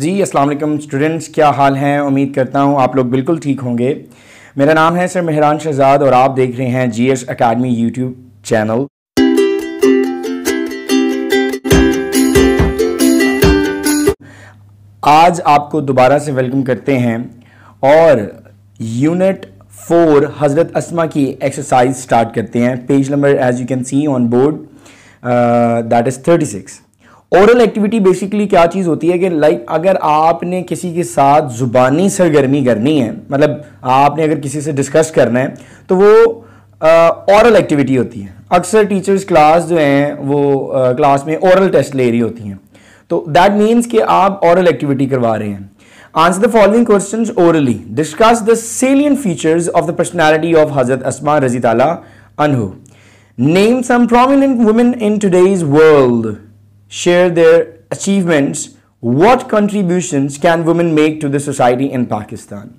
जी अस्सलाम वालेकुम स्टूडेंट्स क्या हाल हैं उम्मीद करता हूँ आप लोग बिल्कुल ठीक होंगे मेरा नाम है सर मेहरान शहजाद और आप देख रहे हैं G S academy YouTube channel आज आपको दोबारा से वेलकम करते हैं और यूनिट फोर हज़रत असमा की एक्सरसाइज स्टार्ट करते हैं page number as you can see on board that is thirty six oral activity basically क्या चीज़ होती है कि लाइक अगर आपने किसी के साथ ज़ुबानी सरगर्मी करनी है मतलब आपने अगर किसी से डिस्कस करना है तो वो ओरल uh, एक्टिविटी होती है अक्सर टीचर्स क्लास जो हैं वो क्लास uh, में ओरल टेस्ट ले रही होती हैं तो दैट मीन्स कि आप ओरल एक्टिविटी करवा रहे हैं answer the following question orally discuss the salient features of the personality of हजरत असमा रजी तला अनहू name some prominent women in today's world share their achievements, what contributions can women make to the society in Pakistan?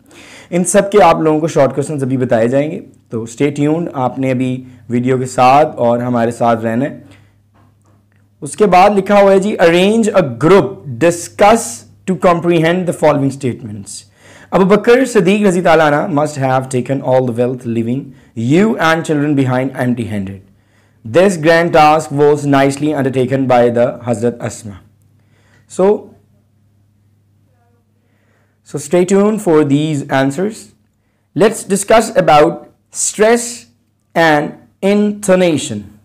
इन सब के आप लोगों को शॉर्ट क्वेश्चन अभी बताए जाएंगे तो स्टे ट्यून्ड आपने अभी वीडियो के साथ और हमारे साथ रहना है उसके बाद लिखा हुआ है जी arrange a group discuss to comprehend the following statements Abu Bakr Siddiq रजी तालाना must have taken all the wealth leaving you and children behind empty handed This grand task was nicely undertaken by the Hazrat Asma. So, so stay tuned for these answers. Let's discuss about stress and intonation.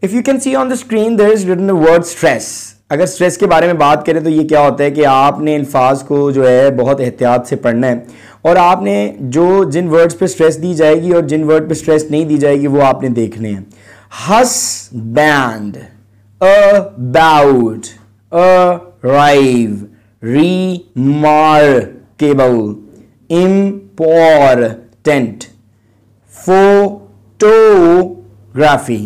If you can see on the screen, there is written the word stress. अगर stress के बारे में बात करें तो ये क्या होता है कि आपने अल्फाज को जो है बहुत एहतियात से पढ़ना है और आपने जो जिन वर्ड्स पे स्ट्रेस दी जाएगी और जिन वर्ड पे स्ट्रेस नहीं दी जाएगी वो आपने देखने हैं husband about arrive portent photography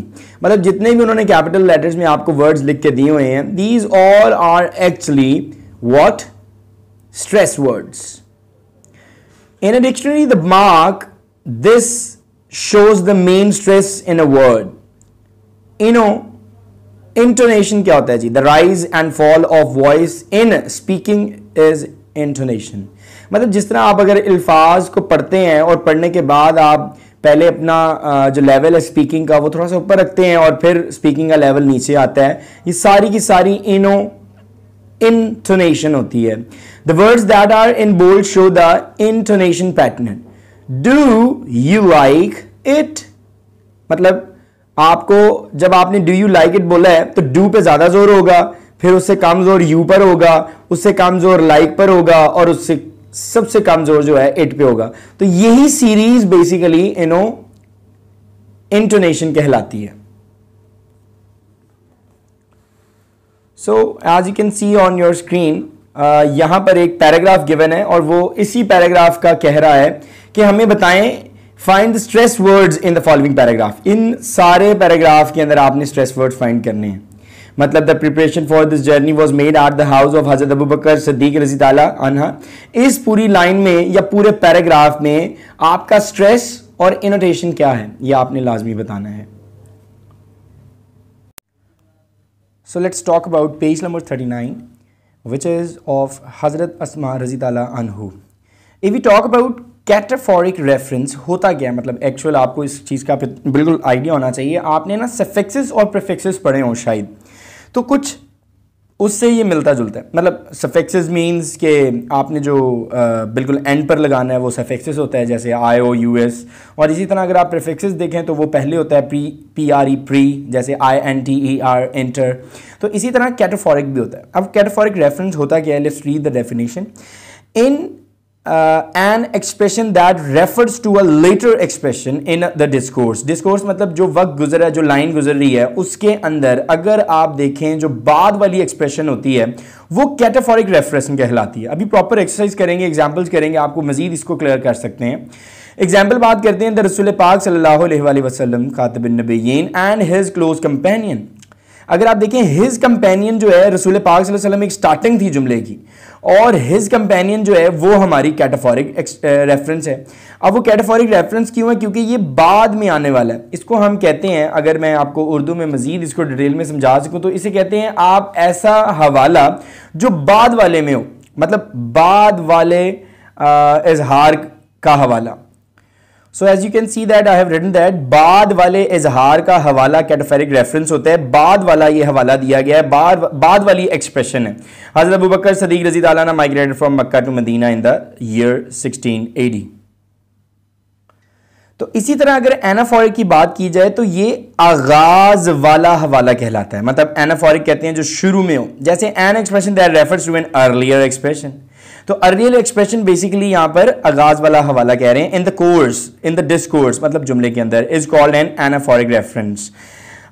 मतलब जितने भी उन्होंने कैपिटल लेटर्स में आपको वर्ड्स लिख के दिए हुए हैं these all are actually what stress words in a dictionary the mark this shows the main stress in a word इनो इंटोनेशन क्या होता है जी the rise and fall of voice in speaking is intonation मतलब जिस तरह आप अगर अल्फाज को पढ़ते हैं और पढ़ने के बाद आप पहले अपना जो लेवल है स्पीकिंग का वो थोड़ा सा ऊपर रखते हैं और फिर स्पीकिंग का लेवल नीचे आता है ये सारी की सारी इनो इंटोनेशन होती है the words that are in bold show the intonation pattern do you like it मतलब आपको जब आपने डू यू लाइक इट बोला है तो डू पे ज्यादा जोर होगा फिर उससे कम जोर यू पर होगा उससे कम जोर लाइक पर होगा और उससे सबसे कमजोर जो है एट पे होगा तो यही सीरीज बेसिकली इनो इंटोनेशन कहलाती है so as you can see on your screen यहां पर एक पैराग्राफ गिवन है और वो इसी पैराग्राफ का कह रहा है कि हमें बताएं find stress words in the following paragraph इन सारे पैराग्राफ के अंदर आपने स्ट्रेस वर्ड फाइंड करने हैं मतलब the preparation for this journey was made at the house of Hazrat Abu Bakr Siddiq रजी तला अनहा इस पूरी लाइन में या पूरे पैराग्राफ में आपका स्ट्रेस और इनोटेशन क्या है ये आपने लाजमी बताना है so let's talk about page number thirty nine which is of Hazrat Asma रजी तला अनहू if you talk about cataphoric reference होता क्या है मतलब एक्चुअल आपको इस चीज़ का बिल्कुल आइडिया होना चाहिए आपने ना सफेक्सेस और प्रफेक्सेस पढ़े हों शायद तो कुछ उससे ये मिलता जुलता है मतलब सफेक्सेस मीन्स के आपने जो आ, बिल्कुल एंड पर लगाना है वो सफेक्सेस होता है जैसे आई ओ यू एस और इसी तरह अगर आप प्रिफिक्सेस देखें तो वो पहले होता है pre P R E pre जैसे I N T E R enter तो इसी तरह कैटोफॉरिक भी होता है अब कैटोफॉरिक रेफरेंस होता क्या है let's read the definition in uh, an expression that refers to a later expression in the discourse discourse मतलब जो वक्त गुजर है जो लाइन गुजर रही है उसके अंदर अगर आप देखें जो बाद वाली एक्सप्रेशन होती है वो कैटाफॉरिक रेफरेंस कहलाती है अभी प्रॉपर एक्सरसाइज करेंगे एग्जाम्पल्स करेंगे आपको मजीद इसको क्लियर कर सकते हैं एग्जाम्पल बात करते हैं द पाक सल्लल्लाहु वसलम वसल्लम खातबिन एंड हिज क्लोज कंपेनियन अगर आप देखें हिज कंपेनियन जो है रसूल पाक वसल्लम एक स्टार्टिंग थी जुमले की और हिज कंपेनियन जो है वो हमारी कैटाफोरिक रेफरेंस है अब वो कैटाफोरिक रेफरेंस क्यों है क्योंकि ये बाद में आने वाला है इसको हम कहते हैं अगर मैं आपको उर्दू में मजीद इसको डिटेल में समझा सकूँ तो इसे कहते हैं आप ऐसा हवाला जो बाद वाले में हो मतलब बाद वाले इजहार का हवाला so as you can see that I have written that बाद वाले इजहार का हवाला कैटफेरिक रेफरेंस होता है बाद वाला ये हवाला दिया गया है बाद बाद वाली एक्सप्रेशन है हजरत अबू बकर सदीक रजी ताला migrated from Mecca to Medina in the year 16 AD तो इसी तरह अगर एनाफॉरिक की बात की जाए तो ये आगाज वाला हवाला कहलाता है मतलब एनाफॉरिक कहते हैं जो शुरू में हो जैसे an expression that refers to an earlier expression तो अर्लियर एक्सप्रेशन बेसिकली यहां पर आगाज वाला हवाला कह रहे हैं in the course in the discourse मतलब जुमले के अंदर is called an anaphoric reference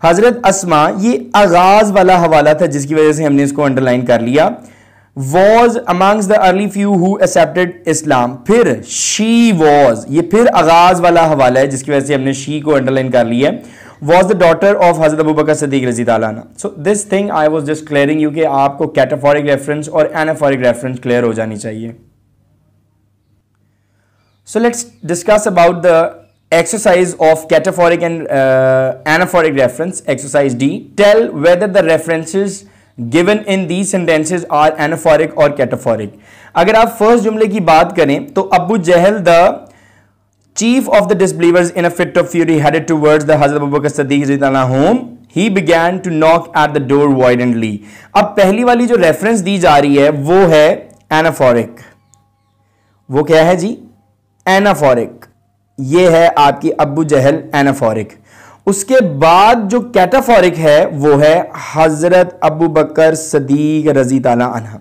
Hazrat Asma ये आगाज वाला हवाला था जिसकी वजह से हमने इसको अंडरलाइन कर लिया was amongst the early few who accepted Islam फिर शी वॉज ये फिर आगाज वाला हवाला है जिसकी वजह से हमने शी को अंडरलाइन कर लिया है was the daughter of Hazrat Abu Bakr Siddiq रजी तलाना so this thing I was just clearing you कि आपको कैटाफॉरिक रेफरेंस और एनाफॉरिक रेफरेंस क्लियर हो जानी चाहिए so let's discuss about the exercise of cataphoric and anaphoric reference exercise D tell whether the references given in the sentences are anaphoric और cataphoric अगर आप first जुमले की बात करें तो Abu Jahl the chief of the disbelievers in a fit of fury headed towards the Hazrat Abu Bakr Siddiq home he began to knock at the door violently अब पहली वाली जो रेफरेंस दी जा रही है वो है एनाफोरिक वो क्या है जी एनाफोरिक ये है आपकी अबू जहल एनाफोरिक उसके बाद जो कैटाफोरिक है वो है हज़रत अबू बकर सदीक रजी तला अनहा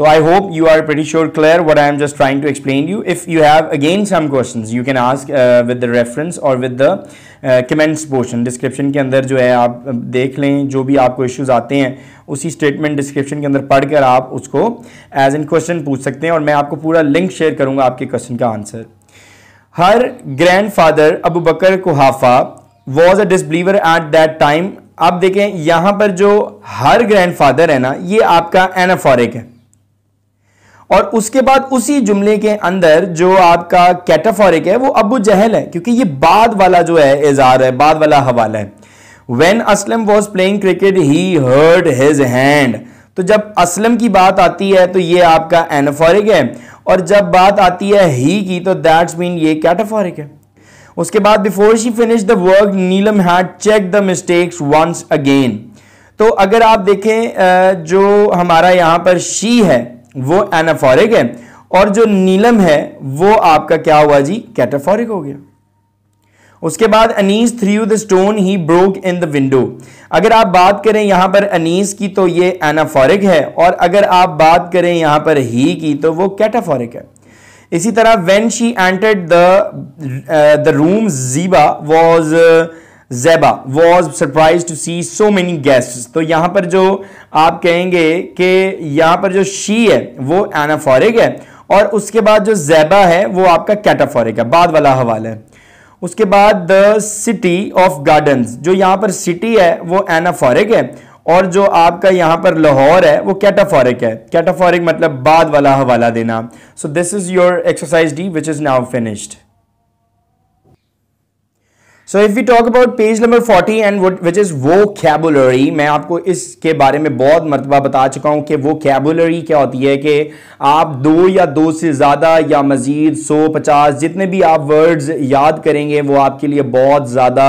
तो I hope you are pretty sure clear what I am just trying to explain you if you have again some question you can ask with the reference और with the comments portion description के अंदर जो है आप देख लें जो भी आपको इश्यूज आते हैं उसी स्टेटमेंट डिस्क्रिप्शन के अंदर पढ़कर आप उसको एज एन क्वेश्चन पूछ सकते हैं और मैं आपको पूरा लिंक शेयर करूंगा आपके क्वेश्चन का answer her grandfather Abu Bakr Quhafa was a disbeliever at that time आप देखें यहाँ पर जो हर ग्रैंड फादर है ना ये आपका एनाफॉरिक है और उसके बाद उसी जुमले के अंदर जो आपका कैटाफॉरिक है वो अबू जहल है क्योंकि ये बाद वाला जो है इजहार है बाद वाला हवाला है when Aslam was playing cricket he hurt his hand तो जब असलम की बात आती है तो ये आपका एनाफोरिक है और जब बात आती है ही की तो दैट्स मीन ये कैटाफॉरिक है उसके बाद before she finish the work Neelam had check the mistakes once again तो अगर आप देखें जो हमारा यहाँ पर शी है वो एनाफॉरिक है और जो नीलम है वो आपका क्या हुआ जी कैटाफॉरिक हो गया उसके बाद Anees threw the stone he broke in the window अगर आप बात करें यहां पर अनीस की तो ये एनाफॉरिक है और अगर आप बात करें यहां पर ही की तो वो कैटाफॉरिक है इसी तरह when she entered the the room Zeba was Zeba was surprise to see so many guest तो यहां पर जो आप कहेंगे कि यहाँ पर जो शी है वो एनाफॉरिक है और उसके बाद जो जैबा है वो आपका कैटाफॉरिक है बाद वाला हवाला है उसके बाद द सिटी ऑफ गार्डन्स जो यहाँ पर सिटी है वो एनाफॉरिक है और जो आपका यहाँ पर लाहौर है वो कैटाफॉरिक है कैटाफॉरिक मतलब बाद वाला हवाला देना so this is your exercise D which is now finished so if we talk about page number 40 and which is vocabulary मैं आपको इसके बारे में बहुत मरतबा बता चुका हूं कि वो कैबुलरी क्या होती है कि आप दो या दो से ज़्यादा या मज़ीद सौ पचास जितने भी आप वर्ड्स याद करेंगे वो आपके लिए बहुत ज़्यादा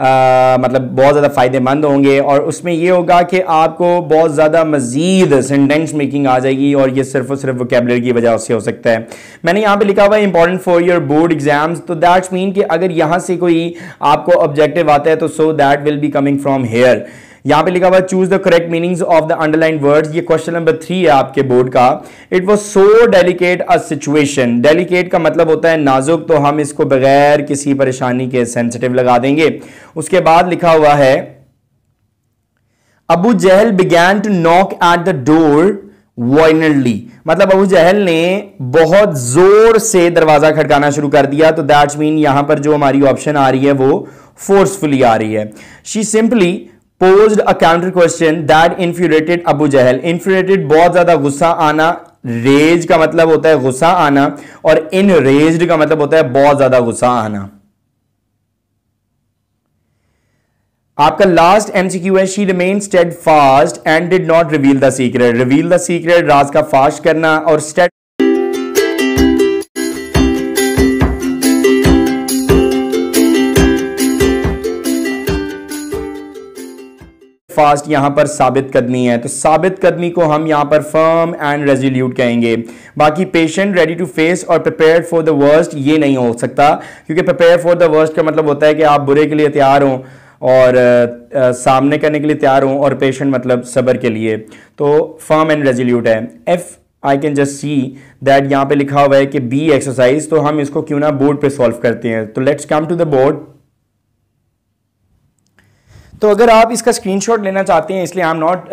आ, मतलब बहुत ज़्यादा फ़ायदेमंद होंगे और उसमें ये होगा कि आपको बहुत ज़्यादा मज़ीद सेंटेंस मेकिंग आ जाएगी और ये सिर्फ और सिर्फ वोकेबलरी की वजह से हो सकता है मैंने यहाँ पे लिखा हुआ है important for your board exams तो दैट्स मीन कि अगर यहाँ से कोई आपको ऑब्जेक्टिव आता है तो so that will be coming from here यहां पे लिखा हुआ choose the correct meanings of the underline words ये क्वेश्चन नंबर थ्री है आपके बोर्ड का it was so delicate a situation delicate का मतलब होता है नाजुक तो हम इसको बगैर किसी परेशानी के सेंसिटिव लगा देंगे उसके बाद लिखा हुआ है Abu Jahl began to knock at the door violently मतलब अबू जहल ने बहुत जोर से दरवाजा खड़काना शुरू कर दिया तो दैट्स मीन यहां पर जो हमारी ऑप्शन आ रही है वो फोर्सफुली आ रही है she simply posed a counter question that infuriated Abu Jahl. Infuriated बहुत ज्यादा गुस्सा आना रेज का मतलब होता है गुस्सा आना और इनरेज का मतलब होता है बहुत ज्यादा गुस्सा आना आपका लास्ट एमसीक्यू है she remain steadfast and did not reveal the secret reveal the secret राज का फास्ट करना और स्टेड स्टेडफास्ट यहां पर साबित कदमी है तो साबित कदमी को हम यहां पर फर्म एंड रेजोल्यूट कहेंगे बाकी पेशेंट रेडी टू फेस और प्रिपेयर फॉर द वर्स्ट ये नहीं हो सकता क्योंकि प्रिपेयर फॉर द वर्स्ट का मतलब होता है कि आप बुरे के लिए तैयार हों और आ, आ, सामने करने के लिए तैयार हों और पेशेंट मतलब सबर के लिए तो फर्म एंड रेजोल्यूट है if I can just see that यहाँ पे लिखा हुआ है कि बी एक्सरसाइज तो हम इसको क्यों ना बोर्ड पे सॉल्व करते हैं तो let's come to the board तो अगर आप इसका स्क्रीनशॉट लेना चाहते हैं इसलिए I am not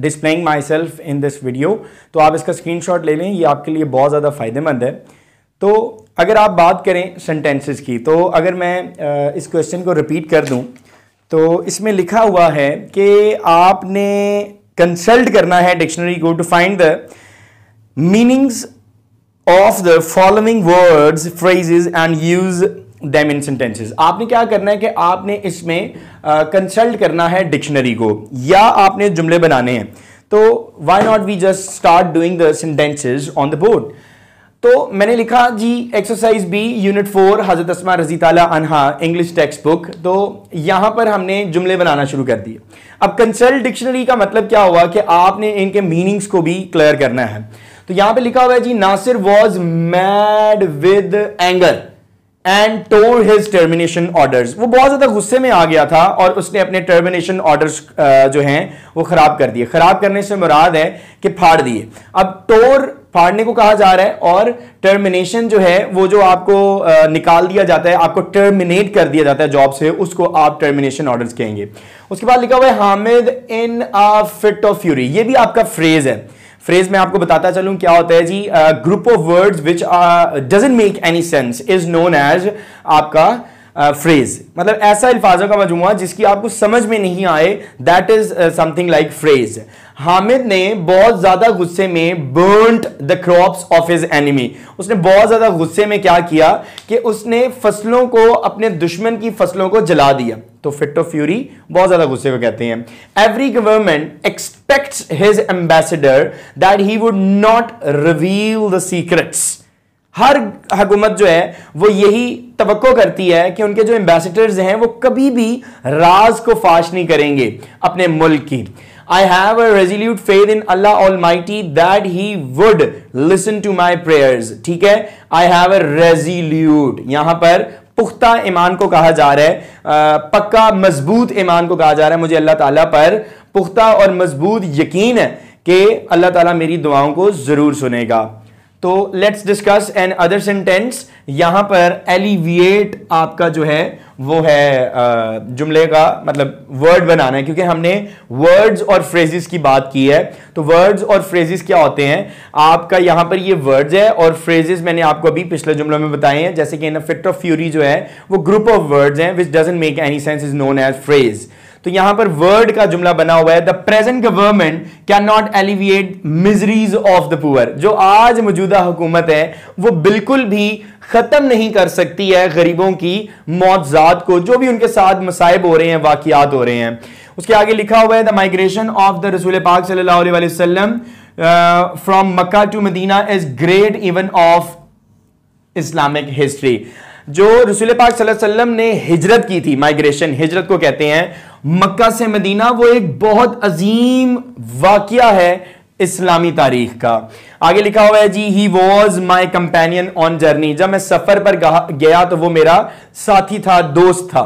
displaying myself in this video तो आप इसका स्क्रीनशॉट ले लें ये आपके लिए बहुत ज़्यादा फ़ायदेमंद है तो अगर आप बात करें सेंटेंसेस की तो अगर मैं uh, इस क्वेश्चन को रिपीट कर दूं तो इसमें लिखा हुआ है कि आपने कंसल्ट करना है डिक्शनरी को to find the meanings of the following words phrases and use them in sentences आपने क्या करना है कि आपने इसमें कंसल्ट करना है डिक्शनरी को या आपने जुमले बनाने हैं तो why not we just start doing the sentences on the board तो मैंने लिखा जी exercise B unit four Hazrat Asma रजी तला अनहा इंग्लिश टेक्स्ट बुक तो यहाँ पर हमने जुमले बनाना शुरू कर दिए अब कंसल्ट डिक्शनरी का मतलब क्या हुआ कि आपने इनके मीनिंग्स को भी क्लियर करना है तो यहाँ पे लिखा हुआ है जी Nasir was mad with anger and tore his termination orders वो बहुत ज़्यादा गुस्से में आ गया था और उसने अपने टर्मिनेशन ऑर्डर्स जो हैं वो ख़राब कर दिए ख़राब करने से मुराद है कि फाड़ दिए अब टोर फाड़ने को कहा जा रहा है और टर्मिनेशन जो है वो जो आपको निकाल दिया जाता है आपको टर्मिनेट कर दिया जाता है जॉब से उसको आप टर्मिनेशन ऑर्डर्स कहेंगे उसके बाद लिखा हुआ है Hamid in a fit of fury ये भी आपका फ्रेज है फ्रेज में आपको बताता चलूं क्या होता है जी group of words which doesn't make any sense is known as आपका फ्रेज uh, मतलब ऐसा अल्फाजों का मजमुआ जिसकी आपको समझ में नहीं आए that is something like phrase Hamid ने बहुत ज्यादा गुस्से में burned the crops of his enemy उसने बहुत ज्यादा गुस्से में क्या किया कि उसने फसलों को अपने दुश्मन की फसलों को जला दिया तो फिट ऑफ फ्यूरी बहुत ज्यादा गुस्से को कहते हैं every government expect his ambassador that he would not reveal the secrets हर हुकूमत जो है वो यही तो करती है कि उनके जो एम्बेसडर्स हैं वो कभी भी राज को फाश नहीं करेंगे अपने मुल्क की I have a resolute faith in Allah Almighty that He would listen to my prayers. ठीक है I have a resolute. यहां पर पुख्ता ईमान को कहा जा रहा है पक्का मजबूत ईमान को कहा जा रहा है मुझे अल्लाह ताला पर पुख्ता और मजबूत यकीन है कि अल्लाह ताला मेरी दुआओं को ज़रूर सुनेगा तो let's discuss another sentence यहां पर एलिविएट आपका जो है वो है जुमले का मतलब वर्ड बनाना है क्योंकि हमने वर्ड्स और फ्रेजेस की बात की है तो वर्ड्स और फ्रेजेस क्या होते हैं आपका यहां पर ये वर्ड्स है और फ्रेजेस मैंने आपको अभी पिछले जुमलों में बताए हैं जैसे कि इन फिट ऑफ फ्यूरी जो है वो ग्रुप ऑफ वर्ड्स हैं which doesn't make any sense is known as phrase तो यहां पर वर्ड का जुमला बना हुआ है the present government cannot alleviate miseries of the poor जो आज मौजूदा हुकूमत है वो बिल्कुल भी खत्म नहीं कर सकती है गरीबों की मौजाद को जो भी उनके साथ मसाइब हो रहे हैं वाकियात हो रहे हैं उसके आगे लिखा हुआ है द माइग्रेशन ऑफ द रसूल पाक सल्लल्लाहु अलैहि वसल्लम from Mecca to Medina is great event of Islamic history जो रसूल पाक सल्लल्लाहु अलैहि वसल्लम ने हिजरत की थी माइग्रेशन हिजरत को कहते हैं मक्का से मदीना वो एक बहुत अजीम वाक्य है इस्लामी तारीख का आगे लिखा हुआ है जी he was my companion on journey जब मैं सफ़र पर गया तो वो मेरा साथी था दोस्त था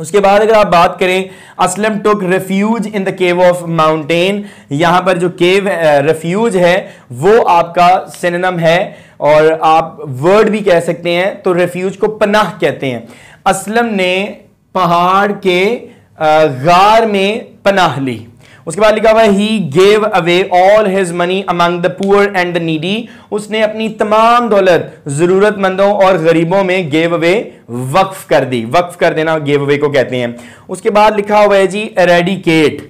उसके बाद अगर आप बात करें Aslam took refuge in the cave of mountain यहाँ पर जो केव रेफ्यूज है वो आपका सिनेम है और आप वर्ड भी कह सकते हैं तो रेफ्यूज को पनाह कहते हैं असलम ने पहाड़ के गार में पनाह ली उसके बाद लिखा हुआ he gave away all his money among the poor and the needy उसने अपनी तमाम दौलत जरूरतमंदों और गरीबों में गेव अवे वक्फ कर दी वक्फ कर देना गेव अवे को कहते हैं उसके बाद लिखा हुआ है जी रेडिकेट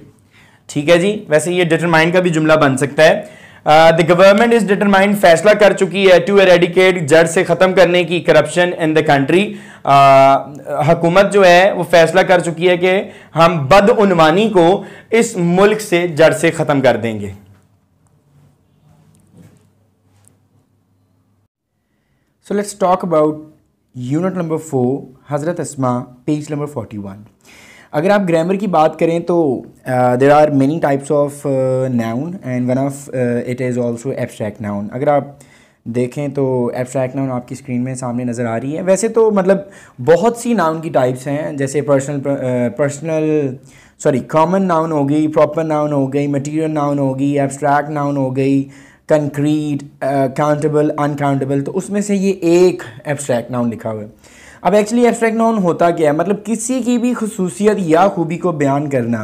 ठीक है जी वैसे ये डिटरमाइंड का भी जुमला बन सकता है द गवर्नमेंट इज डिटरमाइंड फैसला कर चुकी है टू एरेडिकेट जड़ से खत्म करने की करप्शन इन द कंट्री हकूमत जो है वो फैसला कर चुकी है कि हम बदउनवानी को इस मुल्क से जड़ से ख़त्म कर देंगे so let's talk about unit number four Hazrat Asma page number forty one अगर आप ग्रामर की बात करें तो there are many types of noun and one of it is also abstract noun अगर आप देखें तो एब्स्ट्रैक्ट नाउन आपकी स्क्रीन में सामने नज़र आ रही है वैसे तो मतलब बहुत सी नाउन की टाइप्स हैं जैसे personal personal sorry common noun हो गई प्रॉपर नाउन हो गई मटेरियल नाउन हो गई एब्स्ट्रैक्ट नाउन हो गई कंक्रीट काउंटेबल अनकाउंटेबल तो उसमें से ये एक एब्स्ट्रैक्ट नाउन लिखा हुआ है अब एक्चुअली एब्स्ट्रैक्ट नाउन होता क्या है मतलब किसी की भी खसूसियत या खूबी को बयान करना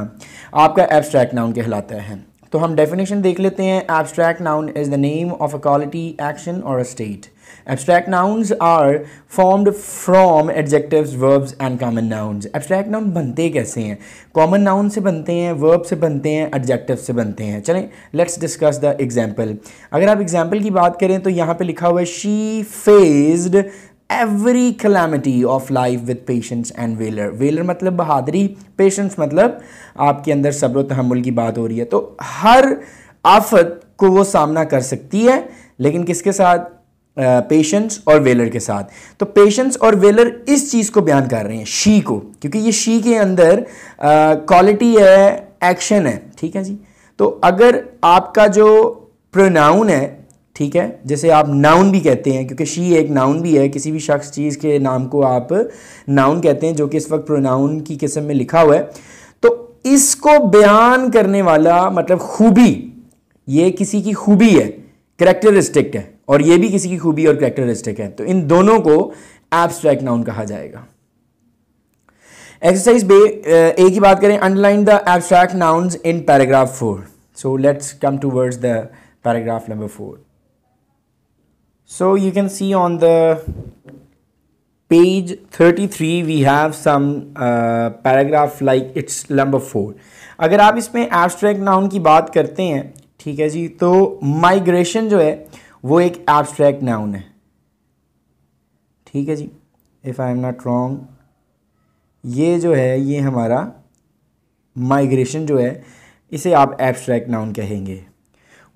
आपका एब्स्ट्रैक्ट नाउन कहलाता है तो हम डेफिनेशन देख लेते हैं abstract noun is the name of a quality action और a state abstract nouns are formed from adjective verbs and common nouns abstract noun बनते कैसे हैं कॉमन नाउन से बनते हैं वर्ब से बनते हैं एडजेक्टिव से बनते हैं चलें लेट्स डिस्कस द एग्जाम्पल अगर आप एग्जाम्पल की बात करें तो यहाँ पर लिखा हुआ है she faced every calamity of life with patience and valour valour मतलब बहादरी पेशेंस मतलब आपके अंदर सब्र तहमुल की बात हो रही है तो हर आफत को वो सामना कर सकती है लेकिन किसके साथ पेशेंस और वेलर के साथ तो पेशेंस और वेलर इस चीज़ को बयान कर रहे हैं शी को क्योंकि ये शी के अंदर क्वालिटी है एक्शन है ठीक है जी तो अगर आपका जो प्रोनाउन है ठीक है जैसे आप नाउन भी कहते हैं क्योंकि शी एक नाउन भी है किसी भी शख्स चीज़ के नाम को आप नाउन कहते हैं जो कि इस वक्त प्रोनाउन की किस्म में लिखा हुआ है तो इसको बयान करने वाला मतलब खूबी ये किसी की खूबी है करेक्टरिस्टिक है और ये भी किसी की खूबी और करेक्टरिस्टिक है तो इन दोनों को एब्स्ट्रैक्ट नाउन कहा जाएगा एक्सरसाइज बे ए की बात करें underline the abstract nouns in paragraph four so let's come towards the paragraph number four So you can see on the page 33 we have some uh, paragraph like it's number four अगर आप इसमें abstract noun की बात करते हैं ठीक है जी तो migration जो है वो एक abstract noun है ठीक है जी if I am not wrong ये जो है ये हमारा migration जो है इसे आप abstract noun कहेंगे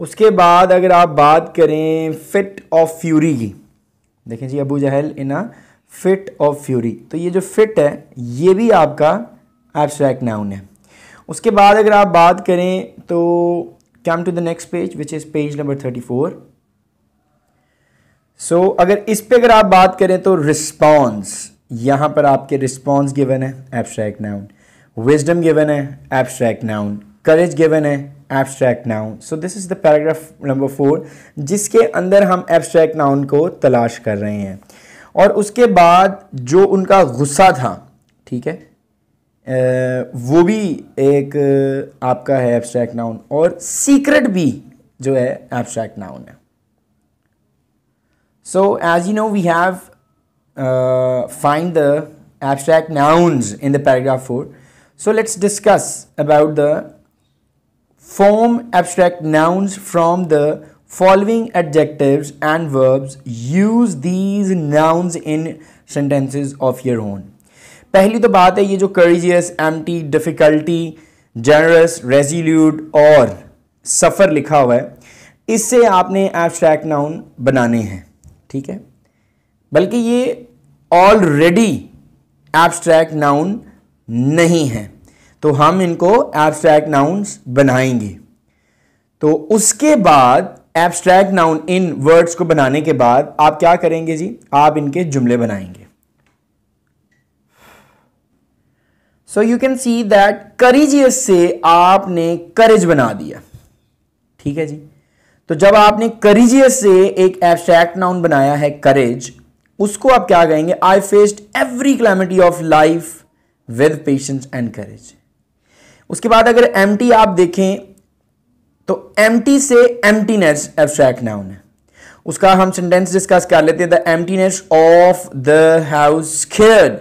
उसके बाद अगर आप बात करें फिट ऑफ फ्यूरी की देखें जी Abu Jahl in a fit of fury तो ये जो फिट है ये भी आपका एब्स्ट्रैक्ट नाउन है उसके बाद अगर आप बात करें तो come to the next page which is page number thirty four so अगर इस पे अगर आप बात करें तो रिस्पॉन्स यहाँ पर आपके रिस्पॉन्स गिवन है एब्स्ट्रैक्ट नाउन विजडम गिवन है एब्स्ट्रैक्ट नाउन करेज गिवन है abstract noun so this is the paragraph number four जिसके अंदर हम एब्स्ट्रैक्ट नाउन को तलाश कर रहे हैं और उसके बाद जो उनका गुस्सा था ठीक है वो भी एक आपका है एब्स्ट्रैक्ट नाउन और सीक्रेट भी जो है एब्स्ट्रैक्ट नाउन है so as you know we have find the abstract nouns in the paragraph four so let's discuss about the form abstract nouns from the following adjectives and verbs use these nouns in sentences of your own पहली तो बात है ये जो courageous empty difficulty generous resolute और suffer लिखा हुआ है इससे आपने एब्स्ट्रैक्ट नाउन बनाने हैं ठीक है बल्कि ये ऑलरेडी एब्स्ट्रैक्ट नाउन नहीं है तो हम इनको एब्स्ट्रैक्ट नाउन्स बनाएंगे तो उसके बाद एब्स्ट्रैक्ट नाउन इन वर्ड्स को बनाने के बाद आप क्या करेंगे जी आप इनके जुमले बनाएंगे so you can see that courageous से आपने करेज बना दिया ठीक है जी तो जब आपने करीजियस से एक एब्स्ट्रैक्ट नाउन बनाया है करेज उसको आप क्या कहेंगे I faced every calamity of life with patience and courage उसके बाद अगर एम आप देखें तो एम से एम टी नेस नाउन है उसका हम सेंटेंस डिस्कस कर लेते हैं the emptiness of the house खेड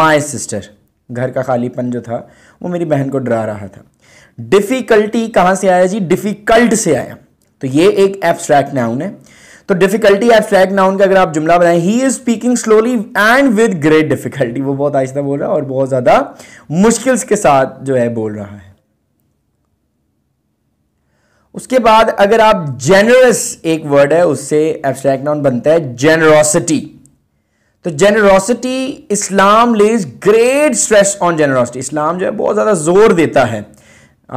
माई सिस्टर घर का खालीपन जो था वो मेरी बहन को डरा रहा था डिफ़िकल्टी कहां से आया जी डिफ़िकल्ट से आया तो ये एक एब्स्ट्रैक्ट नाउन है तो डिफिकल्टी एट फ्लैग नाउन का अगर आप जुमला बनाए he is speaking slowly and with great difficulty वो बहुत आहिस्ता बोल रहा है और बहुत ज़्यादा मुश्किल के साथ जो है बोल रहा है उसके बाद अगर आप जेनरस एक वर्ड है उससे एब्स्ट्रैक्ट नाउन बनता है जेनरोसिटी तो generosity Islam lays great stress on generosity Islam जो है बहुत ज़्यादा जोर देता है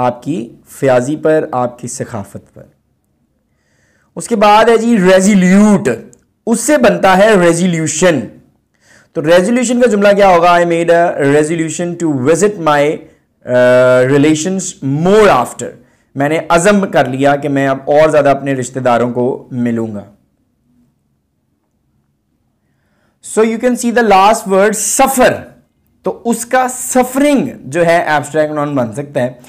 आपकी फ्याजी पर आपकी सखाफत पर उसके बाद है जी रेजिल्यूट उससे बनता है रेजोल्यूशन तो रेजोल्यूशन का जुमला क्या होगा I made a resolution to visit my relation more after मैंने अजम कर लिया कि मैं अब और ज्यादा अपने रिश्तेदारों को मिलूंगा so you can see the last word suffer तो उसका सफरिंग जो है एब्स्ट्रैक्ट नॉन बन सकता है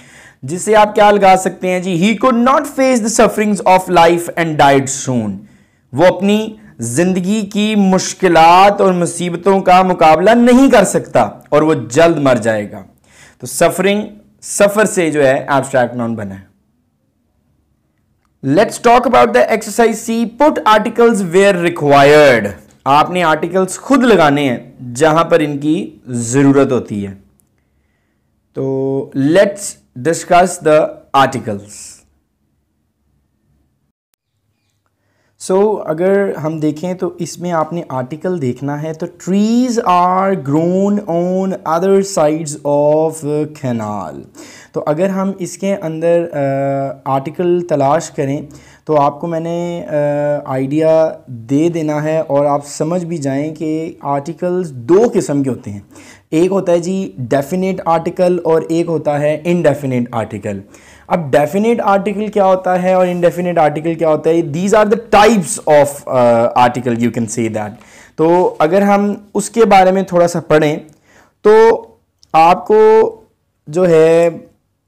जिसे आप क्या लगा सकते हैं जी he could not face the suffering of life and died soon वो अपनी जिंदगी की मुश्किल और मुसीबतों का मुकाबला नहीं कर सकता और वो जल्द मर जाएगा तो सफरिंग सफर से जो है एब्स्ट्रैक्ट नॉन बना है let's talk about the exercise C put articles where required आपने आर्टिकल्स खुद लगाने हैं जहां पर इनकी जरूरत होती है तो let's discuss the articles. So so, अगर हम देखें तो इसमें आपने आर्टिकल देखना है तो trees are grown on other sides of canal तो अगर हम इसके अंदर आर्टिकल तलाश करें तो आपको मैंने आइडिया दे देना है और आप समझ भी जाएं कि आर्टिकल्स दो किस्म के होते हैं एक होता है जी डेफिनेट आर्टिकल और एक होता है इनडेफिनेट आर्टिकल अब डेफिनेट आर्टिकल क्या होता है और इनडेफिनेट आर्टिकल क्या होता है these are the types of article you can say that तो अगर हम उसके बारे में थोड़ा सा पढ़ें तो आपको जो है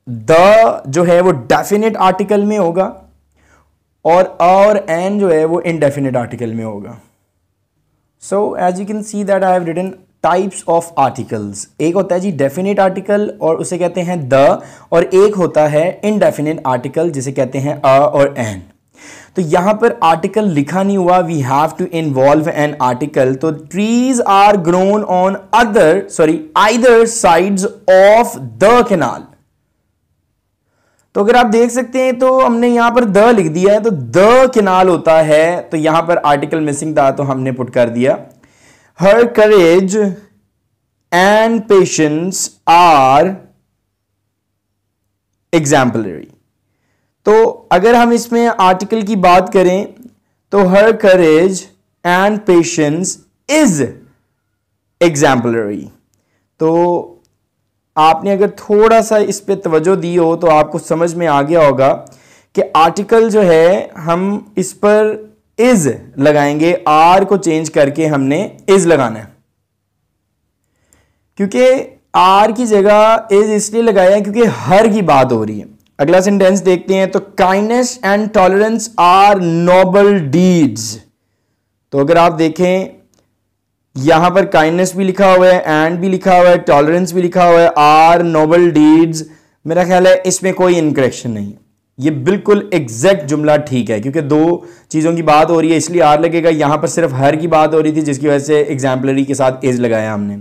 द जो है वो डेफिनेट आर्टिकल में होगा और और एन जो है वो इनडेफिनेट आर्टिकल में होगा so as you can see that I have written types of articles एक होता है जी डेफिनेट आर्टिकल और उसे कहते हैं द और एक होता है इनडेफिनेट आर्टिकल जिसे कहते हैं अ और एन तो यहां पर आर्टिकल लिखा नहीं हुआ we have to involve an article तो trees are grown on other sorry either sides of the canal तो अगर आप देख सकते हैं तो हमने यहां पर द लिख दिया है तो द केनाल होता है तो यहां पर आर्टिकल मिसिंग था तो हमने पुट कर दिया her courage and patience are exemplary तो अगर हम इसमें आर्टिकल की बात करें तो her courage and patience is exemplary तो आपने अगर थोड़ा सा इस पर तवज्जो दी हो तो आपको समझ में आ गया होगा कि आर्टिकल जो है हम इस पर इज लगाएंगे आर को चेंज करके हमने इज लगाना है क्योंकि आर की जगह इज इसलिए लगाया है क्योंकि हर की बात हो रही है अगला सेंटेंस देखते हैं तो kindness and tolerance are noble deeds तो अगर आप देखें यहां पर काइंडनेस भी लिखा हुआ है एंड भी लिखा हुआ है टॉलरेंस भी लिखा हुआ है आर नोबल डीड्स मेरा ख्याल है इसमें कोई इनकरेक्शन नहीं ये बिल्कुल एग्जैक्ट जुमला ठीक है क्योंकि दो चीज़ों की बात हो रही है इसलिए आर लगेगा यहाँ पर सिर्फ हर की बात हो रही थी जिसकी वजह से एग्जाम्पलरी के साथ एज लगाया हमने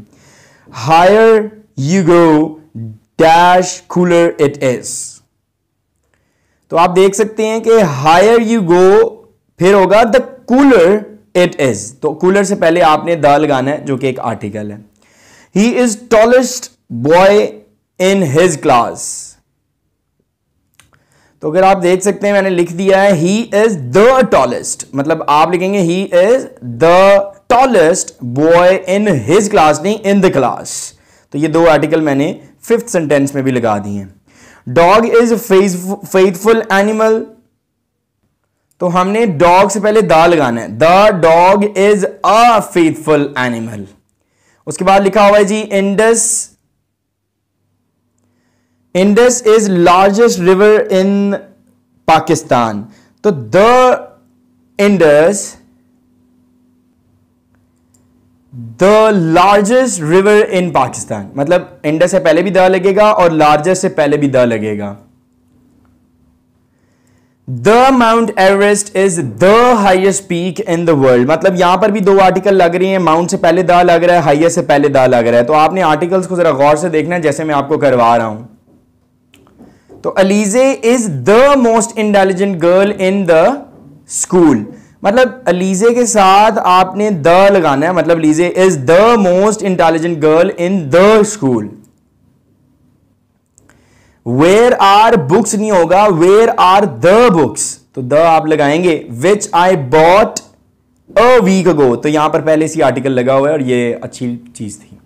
here you go dash cooler it is तो आप देख सकते हैं कि हायर यू गो फिर होगा द कूलर इट इज तो कूलर से पहले आपने द लगाना है जो कि एक आर्टिकल है he is tallest boy in his class तो अगर आप देख सकते हैं मैंने लिख दिया है ही इज द टॉलेस्ट मतलब आप लिखेंगे he is the tallest boy in his class नहीं इन द क्लास तो ये दो आर्टिकल मैंने फिफ्थ सेंटेंस में भी लगा दिए हैं डॉग इज फेथफुल एनिमल तो हमने डॉग से पहले द लगाना है the dog is a faithful animal उसके बाद लिखा हुआ है जी Indus Indus is largest river in Pakistan तो the Indus the largest river in Pakistan मतलब इंडस से पहले भी द लगेगा और लार्जेस्ट से पहले भी द लगेगा the Mount Everest is the highest peak in the world मतलब यहां पर भी दो आर्टिकल लग रही हैं माउंट से पहले द लग रहा है हाइएस्ट से पहले द लग रहा है तो आपने आर्टिकल्स को जरा गौर से देखना है जैसे मैं आपको करवा रहा हूं तो Alizeh is the most intelligent girl in the school मतलब अलीजे के साथ आपने द लगाना है मतलब Alizeh is the most intelligent girl in the school where are books नहीं होगा वेयर आर द बुक्स तो द आप लगाएंगे विच I bought a week ago तो यहां पर पहले इसी आर्टिकल लगा हुआ है और ये अच्छी चीज थी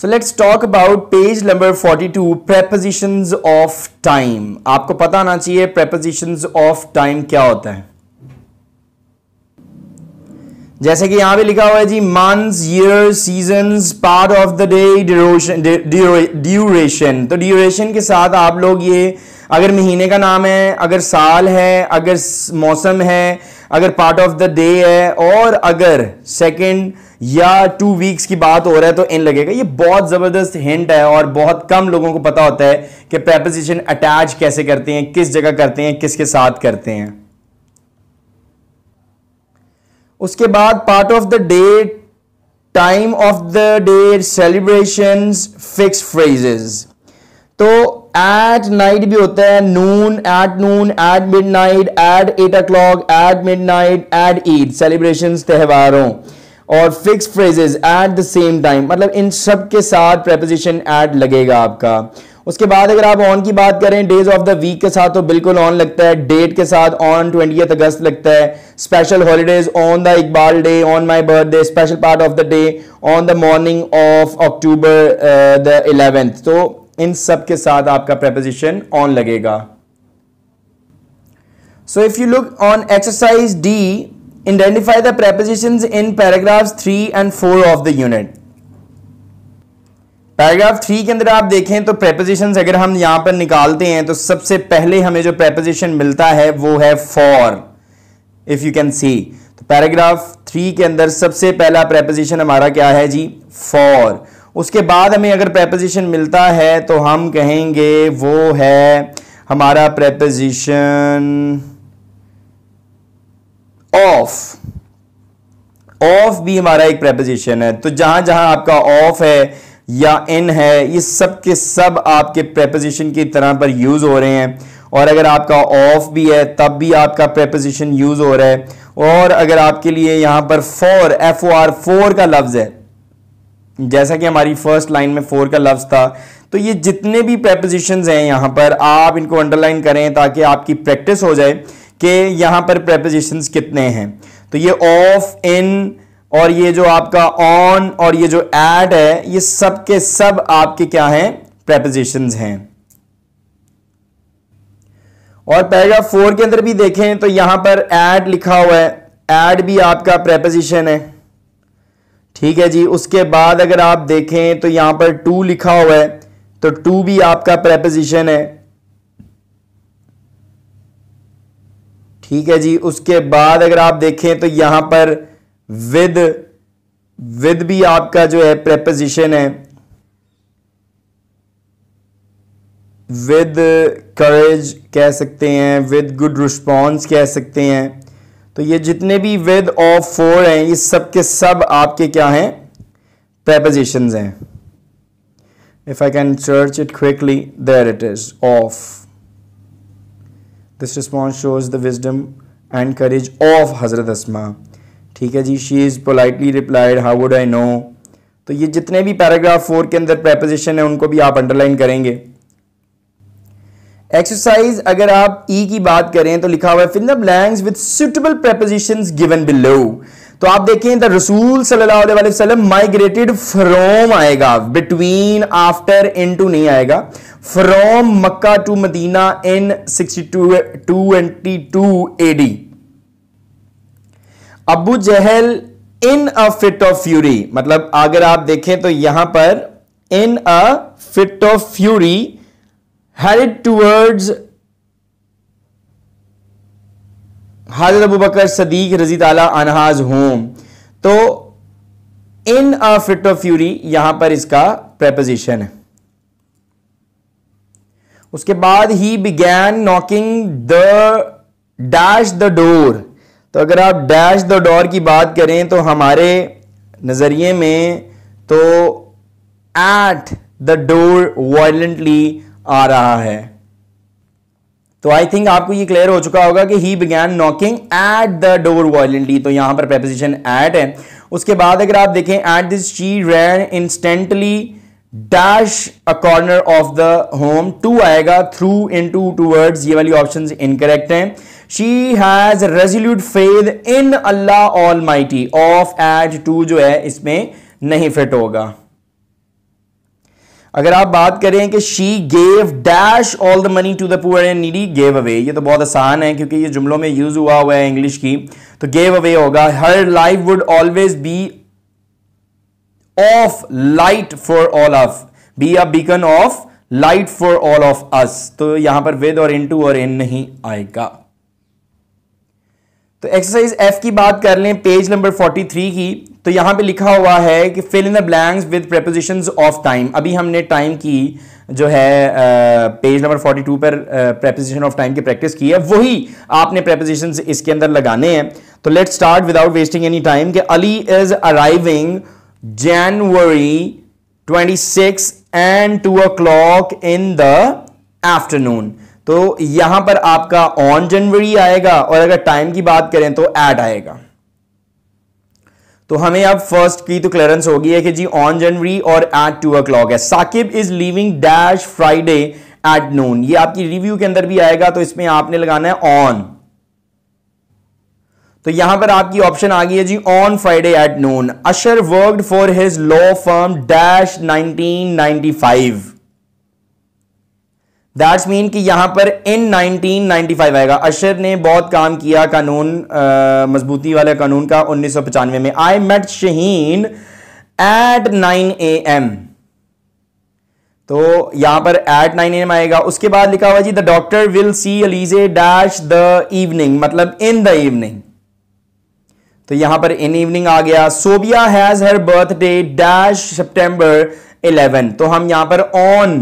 so let's talk about page number 42 preposition of time आपको पता होना चाहिए प्रेपोजिशन ऑफ टाइम क्या होता है जैसे कि यहां पे लिखा हुआ है जी months year season part of the day duration तो ड्यूरेशन के साथ आप लोग ये अगर महीने का नाम है अगर साल है अगर मौसम है अगर पार्ट ऑफ द डे है और अगर सेकंड या टू वीक्स की बात हो रहा है तो इन लगेगा ये बहुत ज़बरदस्त हिंट है और बहुत कम लोगों को पता होता है कि प्रेपोजिशन अटैच कैसे करते हैं किस जगह करते हैं किसके साथ करते हैं उसके बाद part of the day time of the day celebration fix phrases तो एट नाइट भी होता है noon at noon at mid night at at o'clock at mid night at Eid celebration त्योहारों और fix phrases at the same time मतलब इन सब के साथ प्रेपोजिशन एड लगेगा आपका उसके बाद अगर आप ऑन की बात करें डेज ऑफ द वीक के साथ तो बिल्कुल ऑन लगता है डेट के साथ ऑन ट्वेंटी अगस्त लगता है special holidays on the Iqbal day on my birthday special part of the day on the morning of October the eleventh तो इन सब के साथ आपका प्रेपोजिशन ऑन लगेगा so if you look on exercise D Identify the prepositions in paragraphs 3 and 4 of the unit. Paragraph three के अंदर आप देखें तो प्रेपोजिशन अगर हम यहां पर निकालते हैं तो सबसे पहले हमें जो प्रेपोजिशन मिलता है वो है for if you can see तो पैराग्राफ थ्री के अंदर सबसे पहला प्रेपोजिशन हमारा क्या है जी फॉर उसके बाद हमें अगर प्रेपोजिशन मिलता है तो हम कहेंगे वो है हमारा प्रेपोजिशन ऑफ ऑफ भी हमारा एक प्रेपोजिशन है तो जहां जहां आपका ऑफ है या इन है ये सब के सब आपके प्रेपोजिशन की तरह पर यूज हो रहे हैं और अगर आपका ऑफ भी है तब भी आपका प्रेपोजिशन यूज हो रहा है और अगर आपके लिए यहां पर four F O R four का लफ्ज है जैसा कि हमारी फर्स्ट लाइन में फोर का लफ्ज था तो ये जितने भी प्रेपोजिशन हैं यहां पर आप इनको अंडरलाइन करें ताकि आपकी प्रैक्टिस हो जाए कि यहाँ पर प्रेपोजिशन कितने हैं तो ये ऑफ इन और ये जो आपका ऑन और ये जो एड है ये सब के सब आपके क्या हैं प्रेपोजिशन हैं और पैराग्राफ फोर के अंदर भी देखें तो यहां पर एड लिखा हुआ है एड भी आपका प्रेपोजिशन है ठीक है जी उसके बाद अगर आप देखें तो यहां पर टू लिखा हुआ है तो टू भी आपका प्रेपोजिशन है ठीक है जी उसके बाद अगर आप देखें तो यहां पर विद विद भी आपका जो है प्रेपोजिशन है विद करेज कह सकते हैं विद गुड रिस्पॉन्स कह सकते हैं तो ये जितने भी विद ऑफ फोर हैं ये सब के सब आपके क्या हैं प्रेपोजिशन हैं if I can search it quickly there it is of this response shows the wisdom and courage of Hazrat Asma ठीक है जी she is politely replied how would I know तो ये जितने भी पैराग्राफ फोर के अंदर प्रेपोजिशन है उनको भी आप अंडरलाइन करेंगे एक्सरसाइज अगर आप ई e की बात करें तो लिखा हुआ है fill the blanks with suitable prepositions given below तो आप देखें द रसूल सल्लाम माइग्रेटेड फ्रोम आएगा बिटवीन आफ्टर इन टू नहीं आएगा from Makkah to Medina in sixty two twenty two AD Abu Jahl in a fit of fury मतलब अगर आप देखें तो यहां पर in a fit of fury head towards Hazrat Abu Bakr Siddiq रजी तला अनहाज होम तो in a fit of fury यहां पर इसका प्रेपोजिशन है उसके बाद he began knocking the dash the door तो अगर आप डैश द डोर की बात करें तो हमारे नज़रिए में तो एट द डोर वायलेंटली आ रहा है तो आई थिंक आपको ये क्लियर हो चुका होगा कि he began knocking at the door violently तो यहां पर प्रेपोजिशन एट है उसके बाद अगर आप देखें at this she ran instantly dash a corner of the home to आएगा थ्रू इन टू टूवर्ड्स ये वाली ऑप्शन इनकरेक्ट हैं she has resolute faith in Allah all mighty of at to जो है इसमें नहीं फिट होगा अगर आप बात करें कि she gave dash all the money to the poor and needy gave away ये तो बहुत आसान है क्योंकि ये जुमलों में यूज हुआ हुआ है इंग्लिश की तो गेव अवे होगा her life would always be of light for all of be a beacon of light for all of us तो यहां पर विद और इन टू और इन नहीं आएगा तो एक्सरसाइज एफ की बात कर लें पेज नंबर 43 की तो यहाँ पे लिखा हुआ है कि fill in the blanks with preposition of time अभी हमने टाइम की जो है पेज नंबर 42 पर प्रेपोजिशन ऑफ टाइम की प्रैक्टिस की है वही आपने प्रेपोजिशन इसके अंदर लगाने हैं तो let start without wasting any time कि Ali is arriving January 26 and two o'clock in the afternoon तो यहां पर आपका ऑन जनवरी आएगा और अगर टाइम की बात करें तो एट आएगा तो हमें अब फर्स्ट की तो क्लियरेंस होगी है कि जी ऑन जनवरी और एट टू ओ क्लॉक है Saqib is leaving dash Friday at noon ये आपकी रिव्यू के अंदर भी आएगा तो इसमें आपने लगाना है ऑन तो यहां पर आपकी ऑप्शन आ गई है जी on Friday at noon Ashar worked for his law firm dash five that's mean कि यहां पर इन 1995 आएगा अशर ने बहुत काम किया कानून मजबूती वाले कानून का उन्नीस में I met Shaheen at 9 A M तो यहां पर एट नाइन एम आएगा उसके बाद लिखा हुआ जी the doctor will see Alizeh dash the evening मतलब इन द इवनिंग तो यहां पर इन इवनिंग आ गया Sobia has her birthday dash September 11 तो हम यहां पर ऑन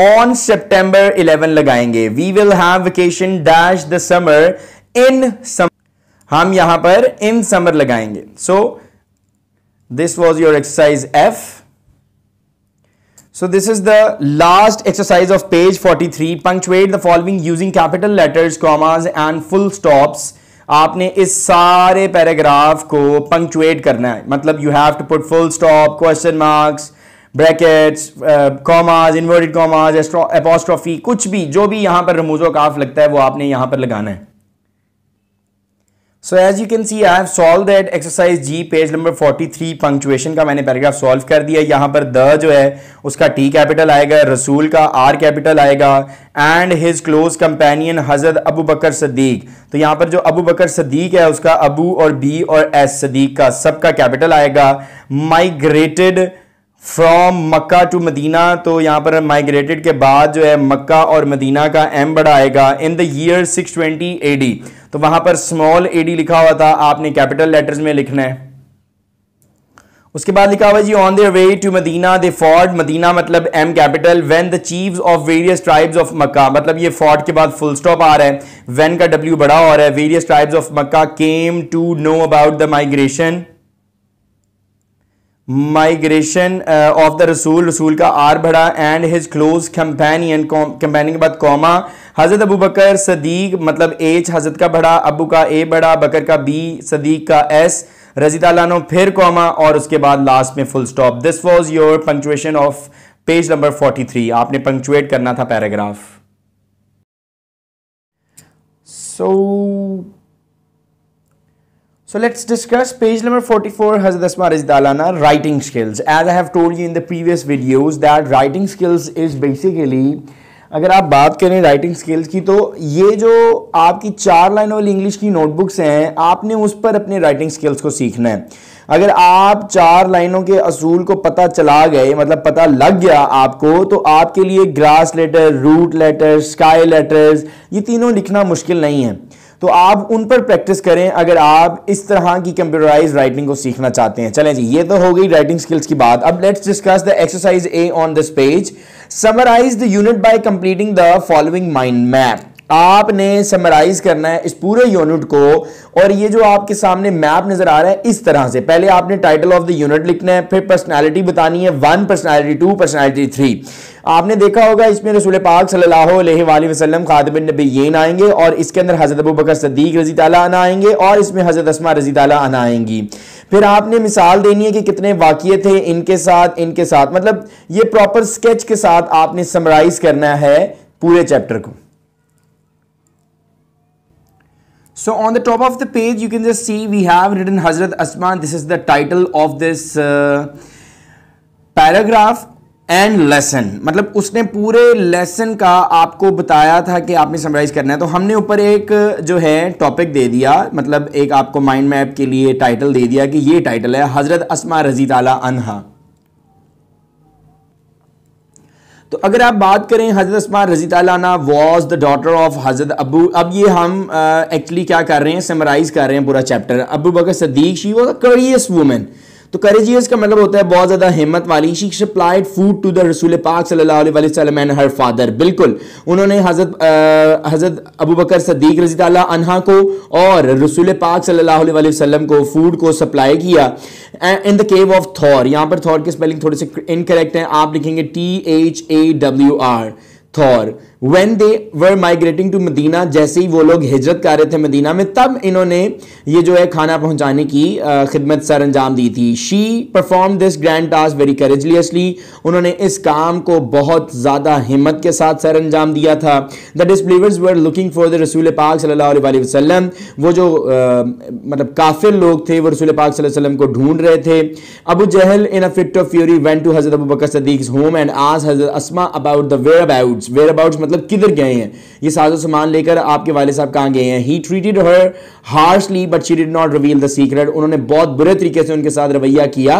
ऑन सेप्टेंबर इलेवन लगाएंगे we will have vacation dash the summer in हम यहां पर इन समर लगाएंगे so this was your exercise F so this is the last exercise of page forty three punctuate the following using capital letters commas and full stops आपने इस सारे paragraph को punctuate करना है मतलब you have to put full stop question marks brackets commas inverted commas apostrophe कुछ भी जो भी यहाँ पर रमूजो काफ लगता है वो आपने यहाँ पर लगाना है so as you can see I have solved that exercise जी पेज नंबर 43 पंक्चुएशन का मैंने पैराग्राफ सॉल्व कर दिया यहाँ पर द जो है उसका टी कैपिटल आएगा रसूल का आर कैपिटल आएगा and his close companion Hazrat Abu Bakr Sadiq तो यहाँ पर जो अबू बकर सदीक है उसका अबू और बी और एस सदीक का सबका कैपिटल आएगा migrated from Mecca to Madinah तो यहाँ पर माइग्रेटेड के बाद जो है मक्का और मदीना का एम बड़ा आएगा in the year 620 twenty AD तो वहां पर स्मॉल एडी लिखा हुआ था आपने कैपिटल लेटर्स में लिखना है उसके बाद लिखा हुआ जी on their way to Madinah they ford Madinah मतलब M capital when the chiefs of various tribes of Makkah मतलब ये फॉर्ड के बाद फुल स्टॉप आ रहा है व्हेन का डब्ल्यू बड़ा हो रहा है various tribes of Makkah came to know about the migration migration of the रसूल रसूल का आर बढ़ा and his close companion companion के बाद कॉमा हज़रत अबू बकर सदीक मतलब एच हज़रत का बड़ा अबू का ए बढ़ा बकर का बी सदीक का एस रजी लानो फिर कॉमा और उसके बाद लास्ट में full stop this was your punctuation of page number forty three आपने पंक्चुएट करना था paragraph so so, So let's discuss page number 44 Hazrat is dalana writing skills. As I have told you in the previous videos that writing skills is basically अगर आप बात करें writing skills की तो ये जो आपकी चार लाइन वाली इंग्लिश की नोटबुक्स हैं आपने उस पर अपने राइटिंग स्किल्स को सीखना है अगर आप चार लाइनों के असूल को पता चला गए मतलब पता लग गया आपको तो आपके लिए grass letter root letter sky letters ये तीनों लिखना मुश्किल नहीं है तो आप उन पर प्रैक्टिस करें अगर आप इस तरह की कंप्यूटराइज राइटिंग को सीखना चाहते हैं चलें जी ये तो हो गई राइटिंग स्किल्स की बात अब let's discuss the exercise A on this page summarise the unit by completing the following mind map आपने समराइज करना है इस पूरे यूनिट को और ये जो आपके सामने मैप नजर आ रहा है इस तरह से पहले आपने टाइटल ऑफ द यूनिट लिखना है फिर पर्सनालिटी बतानी है one personality two personality three आपने देखा होगा इसमें रसूल पाक सल्लल्लाहु अलैहि वसल्लम नबी नबीन आएंगे और इसके अंदर हज़रत अबू बकर सदीक रजी तला आना आएंगे और इसमें हज़रत असमा रजी तला आना आएंगी फिर आपने मिसाल देनी है कि कितने वाक्य थे इनके साथ इनके साथ मतलब ये प्रॉपर स्केच के साथ आपने समराइज करना है पूरे चैप्टर को So on the top of the page, you can just see we have written Hazrat Asma. This is the title of this uh, paragraph and lesson मतलब उसने पूरे लेसन का आपको बताया था कि आपने समराइज करना है तो हमने ऊपर एक uh, जो है टॉपिक दे दिया मतलब एक आपको माइंड मैप के लिए टाइटल दे दिया कि ये टाइटल है हज़रत असमा रजी तला अनहा तो अगर आप बात करें हज़रत उस्मान रजी तलाना was the daughter of Hazrat Abu अब ये हम एक्चुअली क्या कर रहे हैं समराइज़ कर रहे हैं पूरा chapter Abu Bakr Siddiq she was a courageous woman तो करेजियस का मतलब होता है बहुत ज्यादा हिम्मत वाली she supplied food to the रसूल पाक सल्लल्लाहु अलैहि वसल्लम एंड हर फादर बिल्कुल उन्होंने हजरत हजरत अबू बकर सद्दीक रजी अनहा को और रसूल पाक सल्लल्लाहु अलैहि वसल्लम को फूड को सप्लाई किया in the cave of Thawr यहाँ पर थॉर की स्पेलिंग थोड़ी सी इनकरेक्ट है आप लिखेंगे T H A W R Thawr when they were migrating to Medina जैसे ही वो लोग हिजरत कर रहे थे मदीना में तब इन्होंने ये जो है खाना पहुँचाने की खिदमत सर अंजाम दी थी she perform this grand task very courageously उन्होंने इस काम को बहुत ज़्यादा हिम्मत के साथ सर अंजाम दिया था the disbelievers were looking for the रसूल पाक सल्ला वसलम वो जो आ, मतलब काफिल लोग थे वो रसूल पाक वसलम को ढूंढ रहे थे Abu Jahl in a fit of fury went to Hazrat Abu Bakr Siddiq home and आज Hazrat Asma about the whereabouts whereabouts मतलब किधर गए हैं ये साजो सामान लेकर आपके वाले साहब कहाँ गए हैं he treated her harshly but she did not reveal the secret उन्होंने बहुत बुरे तरीके से उनके साथ रवैया किया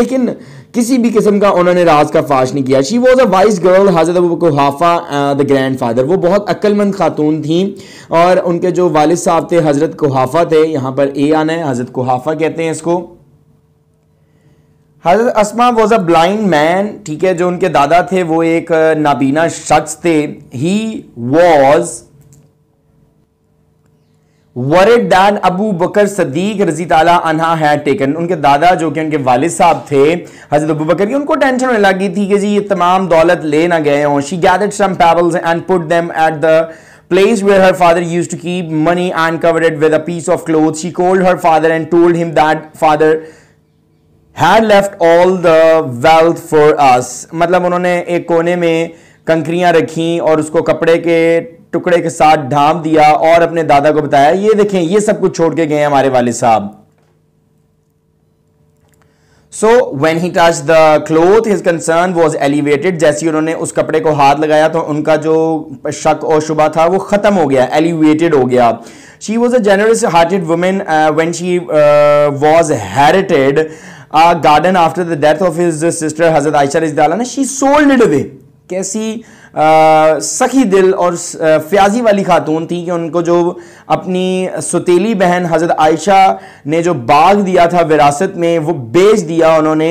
लेकिन किसी भी किस्म का उन्होंने राज का फाश नहीं किया she was a wise girl Hazrat Abu Quhafa the grandfather वो बहुत अक्लमंद खातून थी और उनके जो वालद साहब थे हज़रत कोहाफा थे यहाँ पर ए आना है हज़रत कोहाफा कहते हैं इसको Hazrat Asma was a blind man ठीक है जो उनके दादा थे वो एक नाबीना शख्स थे he was worried then Abu Bakr Siddiq रजी तला अनहा है टेकन उनके दादा जो कि उनके वालिद साहब थे हजरत अबू बकर की उनको टेंशन होने लगी थी कि जी ये तमाम दौलत ले ना गए हों she gathered some pebbles and put them at the place where her father used to keep money and covered with a piece of cloth she called her father and told him that father had left all the wealth for us मतलब उन्होंने एक कोने में कंकरियां रखी और उसको कपड़े के टुकड़े के साथ ढांप दिया और अपने दादा को बताया ये देखें ये सब कुछ छोड़ के गए हमारे वाले साहब so when he touch the cloth his concern was elevated जैसे उन्होंने उस कपड़े को हाथ लगाया तो उनका जो शक और शुबा था वो ख़त्म हो गया एलिवेटेड हो गया she was a generous hearted woman when she was inherited garden after the death of his sister Hazrat Aisha Aisha ने शी सोल्ड इट अवे कैसी आ, सखी दिल और फ्याजी वाली खातून थी कि उनको जो अपनी सुतीली बहन हज़रत आयशा ने जो बाग दिया था विरासत में वो बेच दिया उन्होंने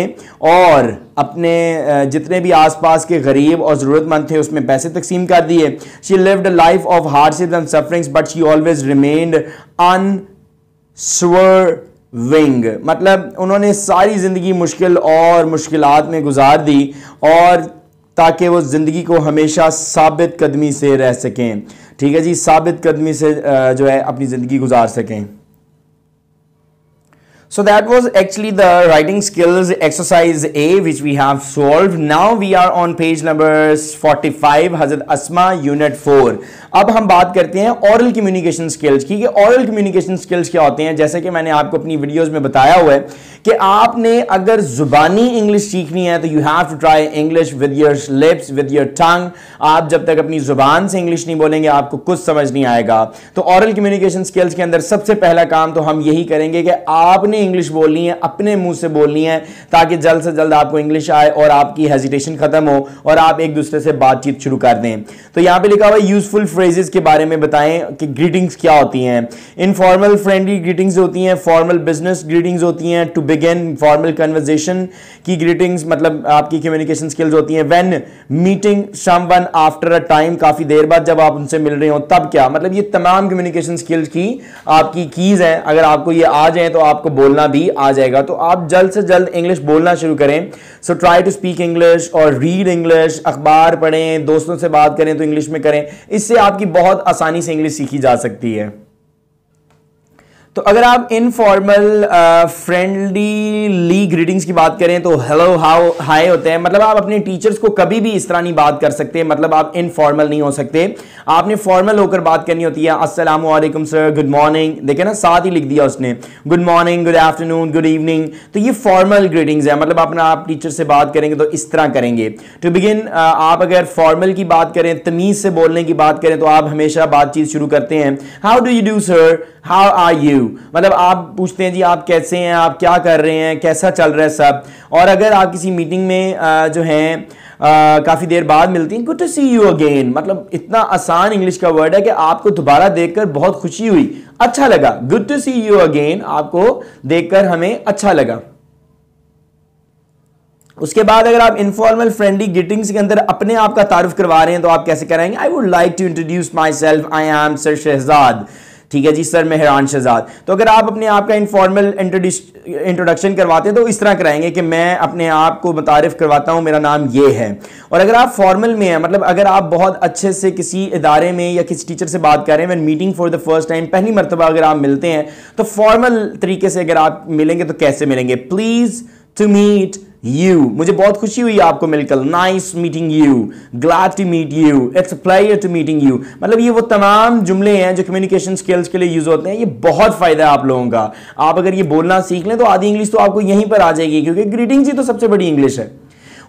और अपने जितने भी आसपास के गरीब और ज़रूरतमंद थे उसमें पैसे तकसीम कर दिए she lived a life of hardship and sufferings but she always remained unwavering मतलब उन्होंने सारी ज़िंदगी मुश्किल और मुश्किल में गुजार दी और ताकि वो ज़िंदगी को हमेशा साबित कदमी से रह सकें ठीक है जी साबित कदमी से जो है अपनी ज़िंदगी गुजार सकें So that was actually the writing skills exercise A which we have solved. Now we are on page number 45 हजरत असमा यूनिट 4. अब हम बात करते हैं ओरल कम्युनिकेशन स्किल्स की कि ओरल कम्युनिकेशन स्किल्स क्या होते हैं जैसे कि मैंने आपको अपनी वीडियोस में बताया हुआ है कि आपने अगर ज़ुबानी इंग्लिश सीखनी है तो you have to try English with your lips with your tongue आप जब तक अपनी ज़ुबान से इंग्लिश नहीं बोलेंगे आपको कुछ समझ नहीं आएगा तो औरल कम्युनिकेशन स्किल्स के अंदर सबसे पहला काम तो हम यही करेंगे कि आपने इंग्लिश बोलनी है अपने मुंह से बोलनी है ताकि जल्द से जल्द आपको इंग्लिश आए और आपकी हेजिटेशन खत्म हो और आप एक दूसरे से बातचीत शुरू कर दें तो यहां पे लिखा हुआ है यूजफुल फ्रेजेस के बारे में बताएं कि ग्रीटिंग्स क्या होती हैं इनफॉर्मल फ्रेंडली ग्रीटिंग्स होती हैं फॉर्मल बिजनेस ग्रीटिंग्स होती हैं टू बिगेन फॉर्मल कन्वर्जेशन की ग्रीटिंग्स मतलब आपकी कम्युनिकेशन स्किल्स होती हैं when meeting someone after a time काफ़ी देर बाद जब आप उनसे मिल रहे हो तब क्या मतलब ये तमाम कम्युनिकेशन स्किल्स की आपकी कीज़ हैं अगर आपको ये आ जाए तो आपको बोल बोलना भी आ जाएगा तो आप जल्द से जल्द इंग्लिश बोलना शुरू करें so try to speak English और रीड इंग्लिश अखबार पढ़ें दोस्तों से बात करें तो इंग्लिश में करें इससे आपकी बहुत आसानी से इंग्लिश सीखी जा सकती है तो अगर आप इनफॉर्मल फ्रेंडली ग्रीटिंग्स की बात करें तो हेलो हाउ हाय होते हैं मतलब आप अपने टीचर्स को कभी भी इस तरह नहीं बात कर सकते मतलब आप इनफॉर्मल नहीं हो सकते आपने फॉर्मल होकर बात करनी होती है अस्सलाम वालेकुम सर गुड मॉर्निंग देखे ना साथ ही लिख दिया उसने good morning good afternoon good evening तो ये फॉर्मल ग्रीटिंग्स है मतलब अपना आप टीचर से बात करेंगे तो इस तरह करेंगे टू बिगिन uh, आप अगर फॉर्मल की बात करें तमीज़ से बोलने की बात करें तो आप हमेशा बातचीत शुरू करते हैं how do you do sir how are you you मतलब आप पूछते हैं जी आप कैसे हैं आप क्या कर रहे हैं कैसा चल रहा है सब और अगर आप किसी मीटिंग में जो हैं काफ़ी देर बाद मिलती हैं good to see you again मतलब इतना आसान इंग्लिश का वर्ड है कि आपको दोबारा देखकर बहुत खुशी हुई अच्छा लगा good to see you again आपको देखकर हमें अच्छा लगा उसके बाद अगर आप इनफॉर्मल फ्रेंडली ग्रीटिंग्स के अंदर अपने आप का तारुफ करवा रहे हैं तो आप कैसे कराएंगे I would like to introduce myself I am sir Shahzad ठीक है जी सर मेहरान शहजाद तो अगर आप अपने आप का इनफॉर्मल इंट्रोडक्शन करवाते हैं तो इस तरह कराएंगे कि मैं अपने आप को मुतारफ़ करवाता हूँ मेरा नाम ये है और अगर आप फॉर्मल में हैं मतलब अगर आप बहुत अच्छे से किसी इदारे में या किसी टीचर से बात कर रहे हैं when meeting for the first time पहली मरतबा अगर आप मिलते हैं तो फॉर्मल तरीके से अगर आप मिलेंगे तो कैसे मिलेंगे प्लीज़ टू मीट यू मुझे बहुत खुशी हुई आपको मिलकर nice meeting you glad to meet you it's pleasure to meeting you मतलब ये वो तमाम जुमले हैं जो कम्युनिकेशन स्किल्स के लिए यूज होते हैं ये बहुत फायदा है आप लोगों का आप अगर ये बोलना सीख लें तो आधी इंग्लिश तो आपको यहीं पर आ जाएगी क्योंकि ग्रीटिंग्स ही तो सबसे बड़ी इंग्लिश है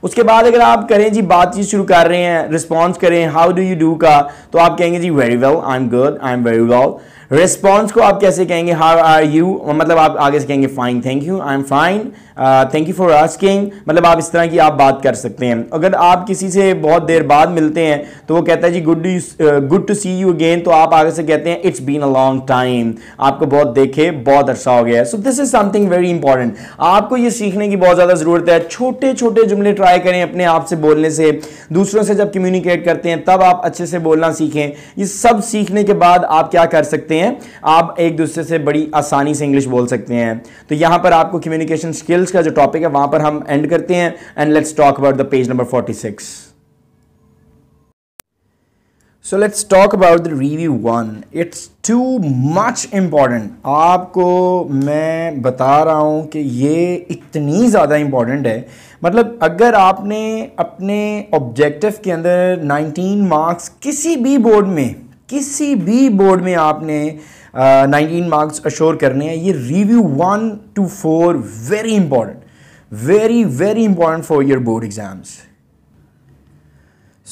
उसके बाद अगर आप करें जी बातचीत शुरू कर रहे हैं रिस्पॉन्स करें हाउ डू यू डू का तो आप कहेंगे जी very well I am good I am very well response को आप कैसे कहेंगे हाउ आर यू मतलब आप आगे से कहेंगे fine thank you I am fine thank you for asking मतलब आप इस तरह की आप बात कर सकते हैं अगर आप किसी से बहुत देर बाद मिलते हैं तो वो कहता है जी good good to see you again तो आप आगे से कहते हैं it's been a long time आपको बहुत देखे बहुत अच्छा हो गया है so this is something very important आपको ये सीखने की बहुत ज़्यादा ज़रूरत है छोटे छोटे जुमले ट्राई करें अपने आप से बोलने से दूसरों से जब कम्युनिकेट करते हैं तब आप अच्छे से बोलना सीखें ये सब सीखने के बाद आप क्या कर सकते हैं सकते हैं आप एक दूसरे से बड़ी आसानी से इंग्लिश बोल सकते हैं तो यहां पर आपको कम्युनिकेशन स्किल्स का जो टॉपिक है वहां पर हम एंड करते हैं and let's talk about the page number forty six so let's talk about the review one it's too much important आपको मैं बता रहा हूँ कि ये इतनी ज़्यादा इम्पॉर्टेंट है मतलब अगर आपने अपने ऑब्जेक्टिव के अंदर 19 मार्क्स किसी भी बोर्ड में किसी भी बोर्ड में आपने नाइनटीन मार्क्स अश्योर करने हैं ये review one two four very important very very important for your board exams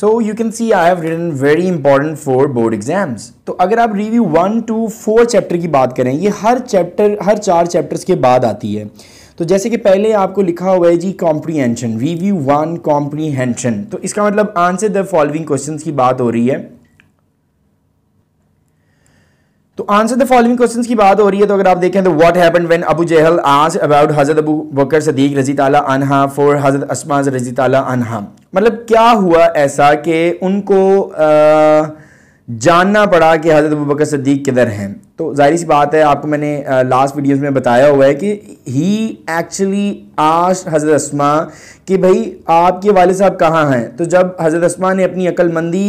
so you can see I have written very important for board exams तो अगर आप review one two four chapter की बात करें ये हर चैप्टर हर चार chapters के बाद आती है तो जैसे कि पहले आपको लिखा हुआ है जी कॉम्प्रीहेंशन रिव्यू वन कॉम्प्रीहेंशन तो इसका मतलब आंसर द फॉलोइंग क्वेश्चंस की बात हो रही है तो आंसर द फॉलोइंग क्वेश्चंस की बात हो रही है तो अगर आप देखें तो what happened when Abu Jahl आज अबाउट हजरत अबू बकर सदीक रजी तला अनहा फॉर हजरत असमा रजी तला अनहा मतलब क्या हुआ ऐसा कि उनको आ, जानना पड़ा कि हजरत अबू बकर सदीक किधर हैं तो जाहिर सी बात है आपको मैंने लास्ट वीडियोज में बताया हुआ है कि ही एक्चुअली आश हजरत असमा कि भाई आपके वाले साहब कहाँ हैं तो जब हजरत असमा ने अपनी अक्लमंदी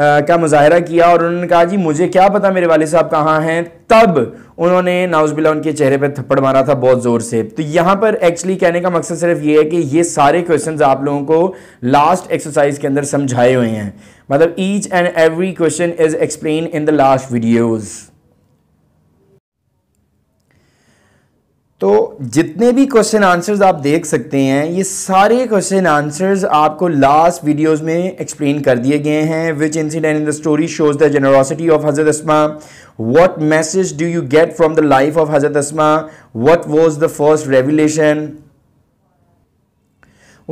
का मुजाहरा किया और उन्होंने कहा जी मुझे क्या पता मेरे वाले साहब कहाँ हैं तब उन्होंने नाउजबिला उनके चेहरे पर थप्पड़ मारा था बहुत ज़ोर से तो यहाँ पर एक्चुअली कहने का मकसद सिर्फ ये है कि ये सारे क्वेश्चन आप लोगों को लास्ट एक्सरसाइज के अंदर समझाए हुए हैं मतलब each and every question is explain in the last videos तो जितने भी क्वेश्चन आंसर्स आप देख सकते हैं ये सारे क्वेश्चन आंसर्स आपको लास्ट वीडियोस में एक्सप्लेन कर दिए गए हैं which incident in the story shows the generosity of हजरत Asma what message do you get from the life of हजरत Asma what was the first revelation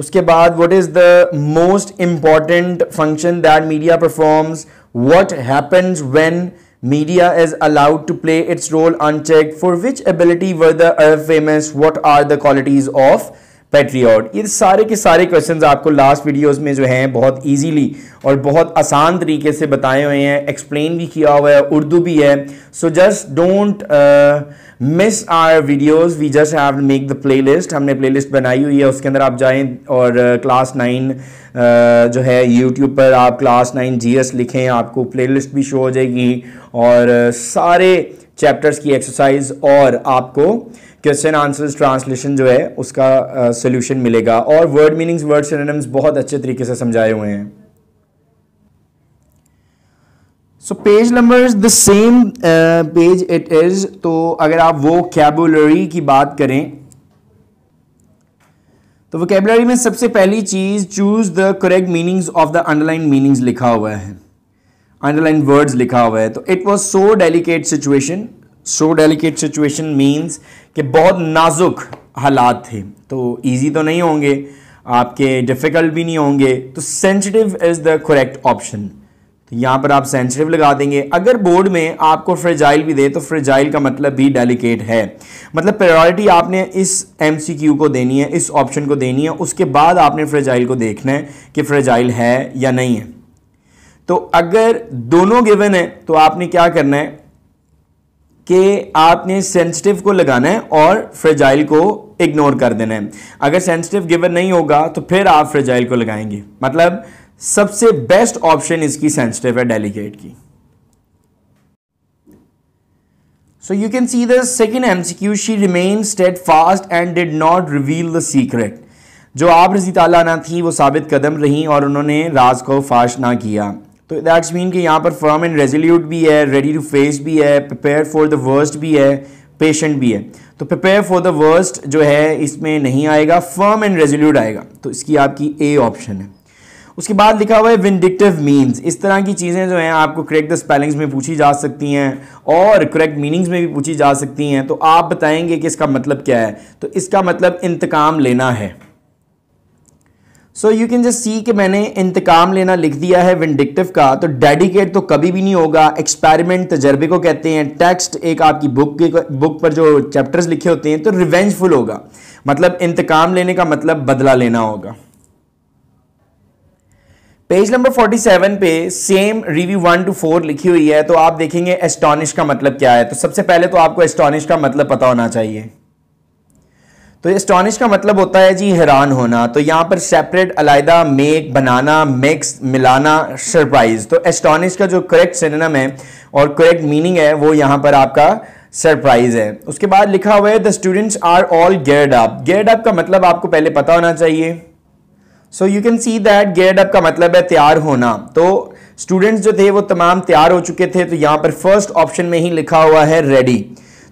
उसके बाद what is the most important function that media performs what happens when Media is allowed to play its role unchecked. For which ability were the Arab famous? What are the qualities of patriot ये सारे के सारे questions आपको last videos में जो हैं बहुत easily और बहुत आसान तरीके से बताए हुए हैं एक्सप्लेन भी किया हुआ है उर्दू भी है so just don't miss our videos we just have make the playlist हमने प्लेलिस्ट बनाई हुई है उसके अंदर आप जाएं और क्लास uh, नाइन uh, जो है यूट्यूब पर आप क्लास नाइन एस लिखें आपको प्लेलिस्ट भी शो हो जाएगी और uh, सारे चैप्टर्स की एक्सरसाइज और आपको क्वेश्चन आंसर्स ट्रांसलेशन जो है उसका सोल्यूशन मिलेगा और वर्ड मीनिंग्स वर्ड सिनोनिम्स बहुत अच्छे तरीके से समझाए हुए हैं so page number the same page it is तो अगर आप वो कैबुलरी की बात करें तो वो कैबुलरी में सबसे पहली चीज choose the correct meanings of the underline meanings लिखा हुआ है अंडरलाइन वर्ड्स लिखा हुआ है तो it was so delicate situation so delicate situation means कि बहुत नाजुक हालात थे तो ईजी तो नहीं होंगे आपके डिफ़िकल्ट भी नहीं होंगे तो sensitive is the correct option तो यहाँ पर आप सेंसिटिव लगा देंगे अगर बोर्ड में आपको फ्रेजाइल भी दे तो फ्रेजाइल का मतलब भी डेलिकेट है मतलब प्रायोरिटी आपने इस एम को देनी है इस ऑप्शन को देनी है उसके बाद आपने फ्रेजाइल को देखना है कि फ्रेजाइल है या नहीं है तो अगर दोनों गिवन है तो आपने क्या करना है कि आपने सेंसिटिव को लगाना है और फ्रेजाइल को इग्नोर कर देना है अगर सेंसिटिव गिवन नहीं होगा तो फिर आप फ्रेजाइल को लगाएंगे मतलब सबसे बेस्ट ऑप्शन इसकी सेंसिटिव है डेलीकेट की you can see the second MCQ she remain steadfast and did not reveal the secret जो आप रजी ताला थी वो साबित कदम रहीं और उन्होंने राज को फाश ना किया तो दैट्स मीन कि यहाँ पर फर्म एंड रेजोल्यूट भी है रेडी टू फेस भी है प्रिपेयर फॉर द वर्स्ट भी है पेशेंट भी है तो प्रिपेयर फॉर द वर्स्ट जो है इसमें नहीं आएगा फर्म एंड रेजोल्यूट आएगा तो इसकी आपकी ए ऑप्शन है उसके बाद लिखा हुआ है विंडिक्टिव मीन्स इस तरह की चीज़ें जो हैं आपको करेक्ट द स्पेलिंग्स में पूछी जा सकती हैं और करेक्ट मीनिंग्स में भी पूछी जा सकती हैं तो आप बताएंगे कि इसका मतलब क्या है तो इसका मतलब इंतकाम लेना है so you can just see कि मैंने इंतकाम लेना लिख दिया है विंडिक्टिव का तो डेडिकेट तो कभी भी नहीं होगा एक्सपेरिमेंट तजर्बे को कहते हैं टेक्स्ट एक आपकी बुक के बुक पर जो चैप्टर्स लिखे होते हैं तो रिवेंजफुल होगा मतलब इंतकाम लेने का मतलब बदला लेना होगा पेज नंबर 47 पे same review one two four लिखी हुई है तो आप देखेंगे एस्टॉनिश का मतलब क्या है तो सबसे पहले तो आपको एस्टॉनिश का मतलब पता होना चाहिए तो एस्टॉनिश का मतलब होता है जी हैरान होना तो यहाँ पर सेपरेट अलायदा मेक बनाना मिक्स मिलाना सरप्राइज तो एस्टॉनिश का जो करेक्ट सिनेम है और करेक्ट मीनिंग है वो यहाँ पर आपका सरप्राइज है उसके बाद लिखा हुआ है the students are all gear up gear up का मतलब आपको पहले पता होना चाहिए so you can see that get up का मतलब है तैयार होना तो स्टूडेंट्स जो थे वो तमाम तैयार हो चुके थे तो यहाँ पर फर्स्ट ऑप्शन में ही लिखा हुआ है रेडी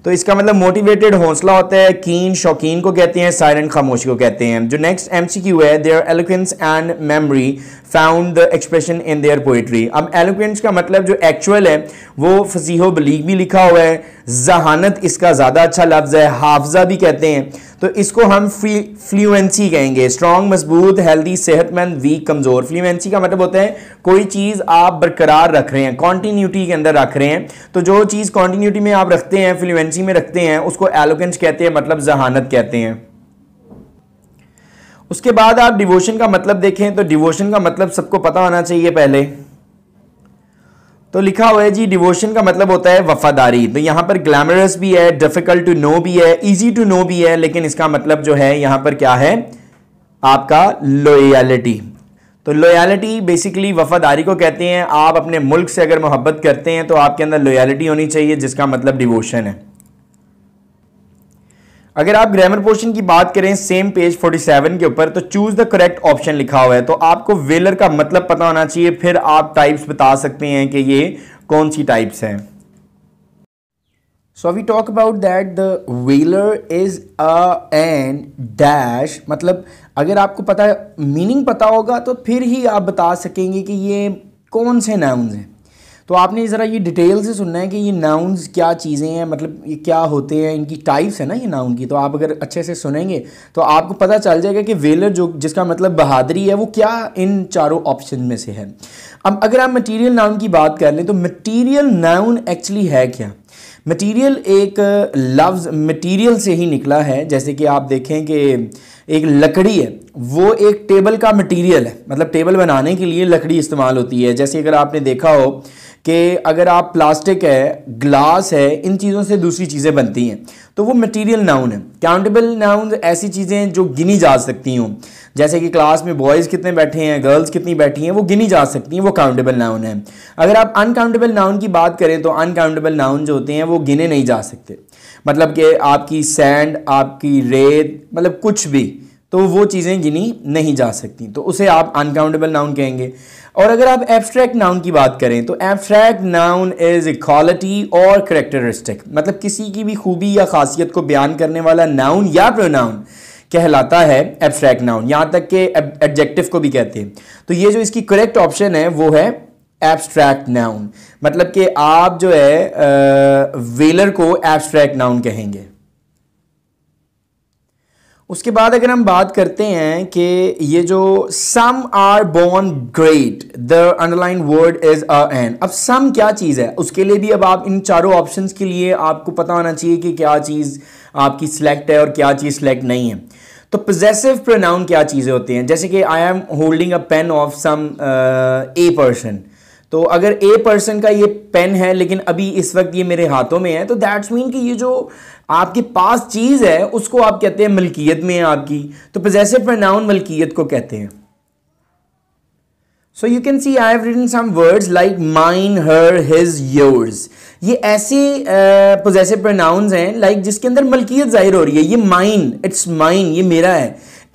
तो इसका मतलब मोटिवेटेड हौसला होता है कीन शौकीन को कहते हैं साइलेंट खामोशी को कहते हैं जो नेक्स्ट एमसीक्यू है their eloquence and memory found the expression in their poetry अब एलोक्वेंस का मतलब जो एक्चुअल है वो फसीहो बलीग भी लिखा हुआ है जहानत इसका ज़्यादा अच्छा लफ्ज़ है हाफजा भी कहते हैं तो इसको हम फ्लुएंसी कहेंगे स्ट्रॉन्ग मजबूत हेल्दी सेहतमंद वीक कमज़ोर फ्लुएंसी का मतलब होता है कोई चीज़ आप बरकरार रख रहे हैं कॉन्टीन्यूटी के अंदर रख रहे हैं तो जो चीज़ कॉन्टीन्यूटी में आप रखते हैं फ्लुएंसी में रखते हैं उसको एलोकेंस कहते हैं मतलब जहानत कहते हैं उसके बाद आप डिवोशन का मतलब देखें तो डिवोशन का मतलब सबको पता होना चाहिए पहले तो लिखा हुआ है जी डिवोशन का मतलब होता है वफादारी तो यहाँ पर ग्लैमरस भी है डिफिकल्ट टू नो भी है इजी टू नो भी है लेकिन इसका मतलब जो है यहाँ पर क्या है आपका लोयलिटी तो लोयलिटी बेसिकली वफादारी को कहते हैं आप अपने मुल्क से अगर मोहब्बत करते हैं तो आपके अंदर लोयलिटी होनी चाहिए जिसका मतलब डिवोशन है अगर आप ग्रामर पोर्शन की बात करें सेम पेज 47 के ऊपर तो चूज द करेक्ट ऑप्शन लिखा हुआ है तो आपको वेलर का मतलब पता होना चाहिए फिर आप टाइप्स बता सकते हैं कि ये कौन सी टाइप्स हैं so we talk about that the valour is a an dash मतलब अगर आपको पता मीनिंग पता होगा तो फिर ही आप बता सकेंगे कि ये कौन से नाउन हैं तो आपने ज़रा ये डिटेल से सुनना है कि ये नाउन्स क्या चीज़ें हैं मतलब ये क्या होते हैं इनकी टाइप्स है ना ये नाउन की तो आप अगर अच्छे से सुनेंगे तो आपको पता चल जाएगा कि वेलर जो जिसका मतलब बहादरी है वो क्या इन चारों ऑप्शन में से है अब अगर आप मटीरियल नाउन की बात कर लें तो मटीरियल नाउन एक्चुअली है क्या मटीरियल एक लफ्ज़ मटीरियल से ही निकला है जैसे कि आप देखें कि एक लकड़ी है वो एक टेबल का मटेरियल है मतलब टेबल बनाने के लिए लकड़ी इस्तेमाल होती है जैसे अगर आपने देखा हो कि अगर आप प्लास्टिक है ग्लास है इन चीज़ों से दूसरी चीज़ें बनती हैं तो वो मटेरियल नाउन है काउंटेबल नाउन ऐसी चीज़ें जो गिनी जा सकती हों जैसे कि क्लास में बॉयज़ कितने बैठे हैं गर्ल्स कितनी बैठी हैं वो गिनी जा सकती हैं वो काउंटेबल नाउन है अगर आप अनकाउंटेबल नाउन की बात करें तो अनकाउंटेबल नाउन जो होते हैं वो गिने नहीं जा सकते मतलब कि आपकी सैंड आपकी रेत मतलब कुछ भी तो वो चीज़ें गिनी नहीं जा सकती तो उसे आप अनकाउंटेबल नाउन कहेंगे और अगर आप एब्स्ट्रैक्ट नाउन की बात करें तो एब्स्ट्रैक्ट नाउन इज़ क्वालिटी और करेक्टरिस्टिक मतलब किसी की भी खूबी या खासियत को बयान करने वाला नाउन या प्रोनाउन कहलाता है एब्स्ट्रैक्ट नाउन यहाँ तक के एडजेक्टिव को भी कहते हैं तो ये जो इसकी करेक्ट ऑप्शन है वो है एब्स्ट्रैक्ट नाउन मतलब कि आप जो है वेलर को एब्स्ट्रैक्ट नाउन कहेंगे उसके बाद अगर हम बात करते हैं कि ये जो some are born great the underline word is a an अब सम क्या चीज़ है उसके लिए भी अब आप इन चारों ऑप्शंस के लिए आपको पता होना चाहिए कि क्या चीज़ आपकी सिलेक्ट है और क्या चीज़ सिलेक्ट नहीं है तो पोजेसिव प्रोनाउन क्या चीज़ें होती हैं जैसे कि I am holding a pen of some a person तो अगर ए पर्सन का ये पेन है लेकिन अभी इस वक्त ये मेरे हाथों में है तो दैट्स मीन कि ये जो आपके पास चीज़ है उसको आप कहते हैं मलकियत में है आपकी तो पोजेसिव प्रोनाउन मलकियत को कहते हैं so you can see I have written some words like mine her his yours ये ऐसे पोजेसिव uh, हैं लाइक like जिसके अंदर मलकियत जाहिर हो रही है ये माइन इट्स माइन ये मेरा है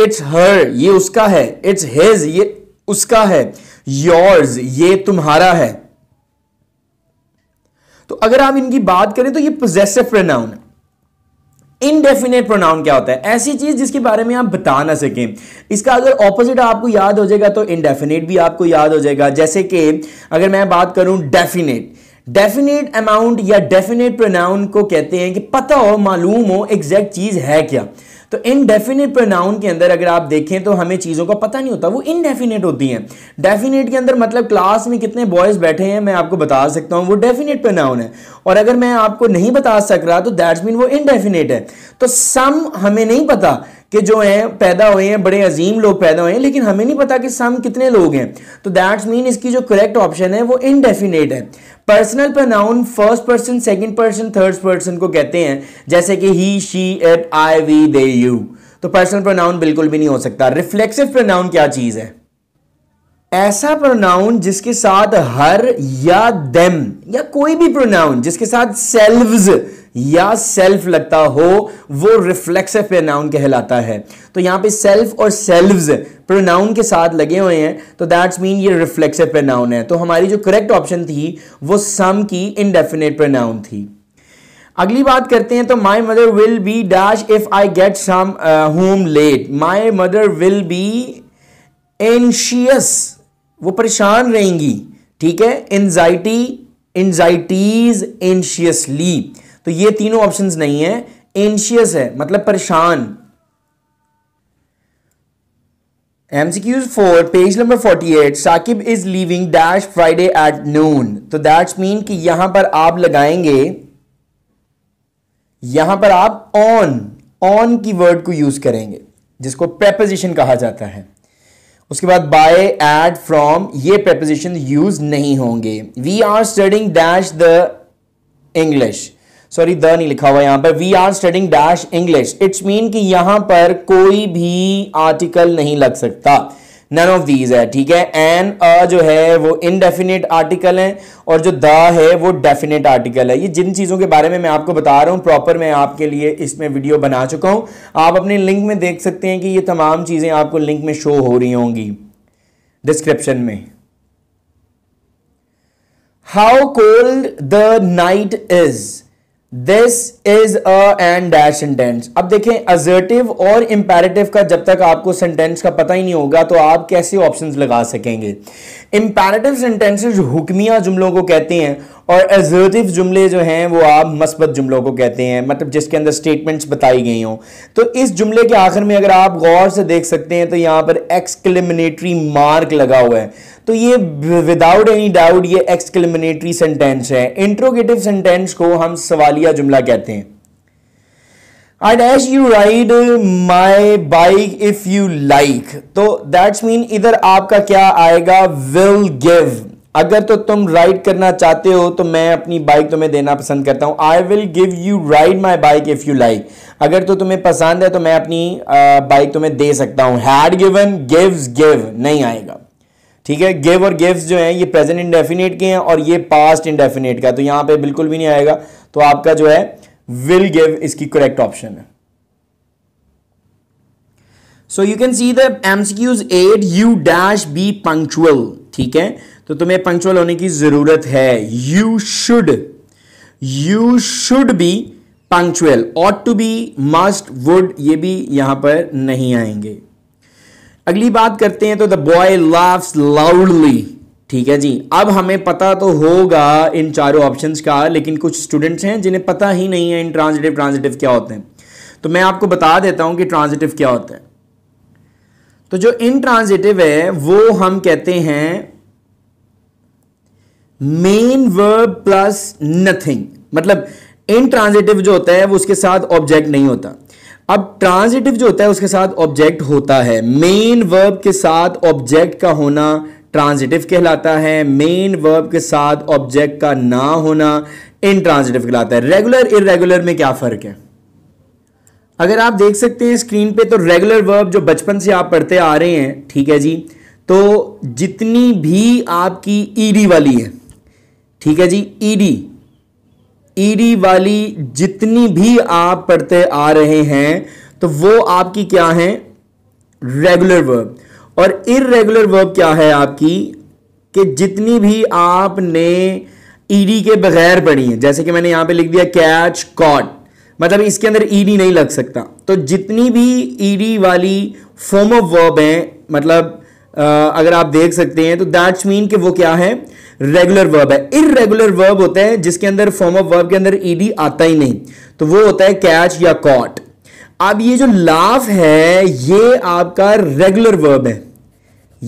इट्स हर ये उसका है इट्स हिज ये उसका है योर्स ये तुम्हारा है तो अगर आप इनकी बात करें तो ये पोजेसिव प्रोनाउन इनडेफिनेट प्रोनाउन क्या होता है ऐसी चीज जिसके बारे में आप बता ना सकें इसका अगर ऑपोजिट आपको याद हो जाएगा तो इनडेफिनेट भी आपको याद हो जाएगा जैसे कि अगर मैं बात करूं डेफिनेट डेफिनेट अमाउंट या डेफिनेट प्रोनाउन को कहते हैं कि पता हो मालूम हो एग्जैक्ट चीज है क्या तो इनडेफिनेट प्रोनाउन के अंदर अगर आप देखें तो हमें चीज़ों का पता नहीं होता वो इनडेफिनेट होती हैं डेफिनेट के अंदर मतलब क्लास में कितने बॉयज बैठे हैं मैं आपको बता सकता हूं वो डेफिनेट प्रोनाउन है और अगर मैं आपको नहीं बता सक रहा तो दैट्स मीन वो इनडेफिनेट है तो सम हमें नहीं पता के जो हैं पैदा हुए हैं बड़े अजीम लोग पैदा हुए हैं लेकिन हमें नहीं पता कि सम कितने लोग हैं तो दैट्स मीन इसकी जो करेक्ट ऑप्शन है वो इनडेफिनेट है personal pronoun first person second person third person को कहते हैं जैसे कि he she it I we they you तो पर्सनल प्रोनाउन बिल्कुल भी नहीं हो सकता रिफ्लेक्सिव प्रोनाउन क्या चीज है ऐसा प्रोनाउन जिसके साथ हर या देम या कोई भी प्रोनाउन जिसके साथ सेल्व्स या सेल्फ लगता हो वो रिफ्लेक्सिव प्रोनाउन कहलाता है तो यहाँ पे सेल्फ और सेल्व्स प्रोनाउन के साथ लगे हुए हैं तो दैट्स मीन ये रिफ्लेक्सिव प्रोनाउन है तो हमारी जो करेक्ट ऑप्शन थी वो सम की इनडेफिनेट प्रोनाउन थी अगली बात करते हैं तो my mother will be dash if I get some home late my mother will be anxious वो परेशान रहेंगी ठीक है एनजाइटी एनजाइटीज एनशियसली तो ये तीनों ऑप्शंस नहीं है एंशियस है मतलब परेशान MCQs four page number forty eight Saqib is leaving dash Friday at noon तो दैट्स मीन कि यहां पर आप लगाएंगे यहां पर आप ऑन ऑन की वर्ड को यूज करेंगे जिसको प्रेपोजिशन कहा जाता है उसके बाद बाय एड फ्रॉम ये प्रेपोजिशन यूज नहीं होंगे we are studying dash the English sorry the नहीं लिखा हुआ यहां पर we are studying dash English it's mean कि यहां पर कोई भी आर्टिकल नहीं लग सकता नन ऑफ दीज है ठीक है एन अ जो है वो इनडेफिनेट आर्टिकल है और जो द है वो डेफिनेट आर्टिकल है ये जिन चीज़ों के बारे में मैं आपको बता रहा हूँ प्रॉपर मैं आपके लिए इसमें वीडियो बना चुका हूँ आप अपने लिंक में देख सकते हैं कि ये तमाम चीज़ें आपको लिंक में शो हो रही होंगी डिस्क्रिप्शन में how cold the night is this is a and dash sentence अब देखें असर्टिव और इंपेरेटिव का जब तक आपको सेंटेंस का पता ही नहीं होगा तो आप कैसे ऑप्शंस लगा सकेंगे इंपेरेटिव सेंटेंसेज हुक्मिया जुमलों को कहते हैं और एजर्टिव जुमले जो हैं वो आप मस्बत जुमलों को कहते हैं मतलब जिसके अंदर स्टेटमेंट्स बताई गई हों तो इस जुमले के आखिर में अगर आप गौर से देख सकते हैं तो यहाँ पर एक्सक्लेमिनेटरी मार्क लगा हुआ है तो ये विदाउट एनी डाउट ये एक्सक्लेमिनेटरी सेंटेंस है इंट्रोगेटिव सेंटेंस को हम सवालिया जुमला कहते हैं I dash you ride my bike if you like तो दैट्स मीन इधर आपका क्या आएगा विल गिव अगर तो तुम राइड करना चाहते हो तो मैं अपनी बाइक तुम्हें देना पसंद करता हूं I will give you ride my bike if you like अगर तो तुम्हें पसंद है तो मैं अपनी बाइक तुम्हें दे सकता हूं हैड गिवन गिव्स गिव नहीं आएगा ठीक है गेव और गेव्स जो है ये प्रेजेंट इंडेफिनेट के हैं और ये पास्ट इंडेफिनेट का तो यहां पे बिल्कुल भी नहीं आएगा तो आपका जो है विल गिव इसकी करेक्ट ऑप्शन है so you can see the MCQs add you dash be punctual ठीक है तो तुम्हें पंक्चुअल होने की जरूरत है you should you should be punctual ought to be must would ये भी यहां पर नहीं आएंगे अगली बात करते हैं तो द बॉय लाफ्स लाउडली ठीक है जी अब हमें पता तो होगा इन चारों ऑप्शंस का लेकिन कुछ स्टूडेंट्स हैं जिन्हें पता ही नहीं है इन ट्रांजिटिव ट्रांजिटिव क्या होते हैं तो मैं आपको बता देता हूं कि ट्रांजिटिव क्या होता है तो जो इन ट्रांजिटिव है वो हम कहते हैं मेन वर्ब प्लस नथिंग मतलब इन ट्रांजिटिव जो होता है वो उसके साथ ऑब्जेक्ट नहीं होता अब ट्रांजिटिव जो होता है उसके साथ ऑब्जेक्ट होता है मेन वर्ब के साथ ऑब्जेक्ट का होना ट्रांजिटिव कहलाता है मेन वर्ब के साथ ऑब्जेक्ट का ना होना इनट्रांजिटिव कहलाता है रेगुलर इरेगुलर में क्या फर्क है अगर आप देख सकते हैं स्क्रीन पे तो रेगुलर वर्ब जो बचपन से आप पढ़ते आ रहे हैं ठीक है जी तो जितनी भी आपकी ईडी वाली है ठीक है जी ईडी ईडी वाली जितनी भी आप पढ़ते आ रहे हैं तो वो आपकी क्या है रेगुलर वर्ब और इरेगुलर वर्ब क्या है आपकी कि जितनी भी आपने ईडी के बगैर पढ़ी है जैसे कि मैंने यहां पे लिख दिया कैच कॉट मतलब इसके अंदर ईडी नहीं लग सकता तो जितनी भी ईडी वाली फॉर्म ऑफ वर्ब है मतलब अगर आप देख सकते हैं तो दैट्स मीन कि वो क्या है रेगुलर वर्ब है इरेगुलर वर्ब होता है जिसके अंदर फॉर्म ऑफ वर्ब के अंदर ईडी आता ही नहीं तो वो होता है कैच या कॉट अब ये जो लाफ है ये आपका रेगुलर वर्ब है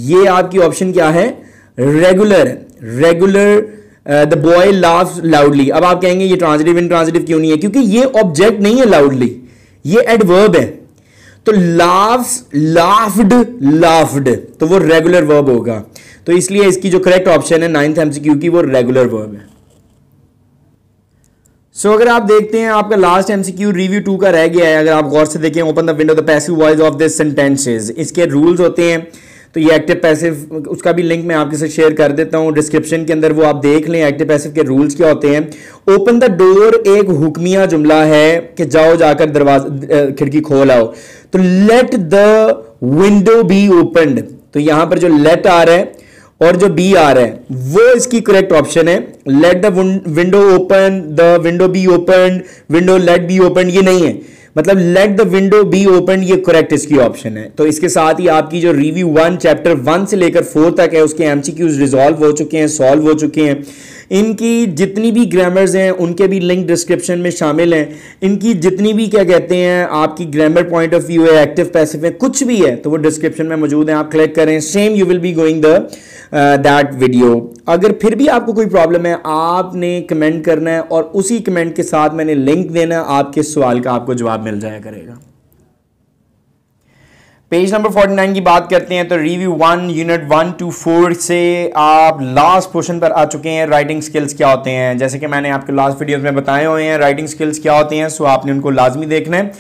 ये आपकी ऑप्शन क्या है regular regular the boy laugh loudly अब आप कहेंगे ये ट्रांजिटिव इन ट्रांजिटिव क्यों नहीं है क्योंकि ये ऑब्जेक्ट नहीं है लाउडली ये एडवर्ब है तो लाव्स लाफ्ड लाफ्ड तो वो रेगुलर वर्ब होगा तो इसलिए इसकी जो करेक्ट ऑप्शन है नाइन्थ एमसीक्यू की वो रेगुलर वर्ब है सो so, अगर आप देखते हैं आपका लास्ट एमसीक्यू रिव्यू टू का रह गया है अगर आप गौर से देखें open the window the passive voice of this sentences इसके रूल्स होते हैं तो ये एक्टिव पैसिव उसका भी लिंक मैं आपके साथ शेयर कर देता हूँ डिस्क्रिप्शन के अंदर वो आप देख लें एक्टिव पैसिव के रूल्स क्या होते हैं ओपन द डोर एक हुक्मिया जुमला है कि जाओ जाकर दरवाजा खिड़की खोल आओ तो let the window be opened तो यहां पर जो लेट आ रहा है और जो बी आ रहा है वो इसकी करेक्ट ऑप्शन है let the window open the window be open window let be open ये नहीं है मतलब let the window be open ये करेक्ट इसकी ऑप्शन है तो इसके साथ ही आपकी जो रिव्यू वन चैप्टर वन से लेकर फोर तक है उसके एमसीक्यूज रिजॉल्व हो चुके हैं सॉल्व हो चुके हैं इनकी जितनी भी ग्रामर्स हैं उनके भी लिंक डिस्क्रिप्शन में शामिल हैं इनकी जितनी भी क्या कहते हैं आपकी ग्रामर पॉइंट ऑफ व्यू है एक्टिव पैसिव है कुछ भी है तो वो डिस्क्रिप्शन में मौजूद है आप क्लिक करें same you will be going the that video अगर फिर भी आपको कोई प्रॉब्लम है आपने कमेंट करना है और उसी कमेंट के साथ मैंने लिंक देना आपके सवाल का आपको जवाब मिल जाया करेगा पेज नंबर 49 की बात करते हैं तो review one unit one two four से आप लास्ट पोर्शन पर आ चुके हैं राइटिंग स्किल्स क्या होते हैं जैसे कि मैंने आपके लास्ट वीडियोस में बताए हुए हैं राइटिंग स्किल्स क्या होते हैं सो आपने उनको लाजमी देखना है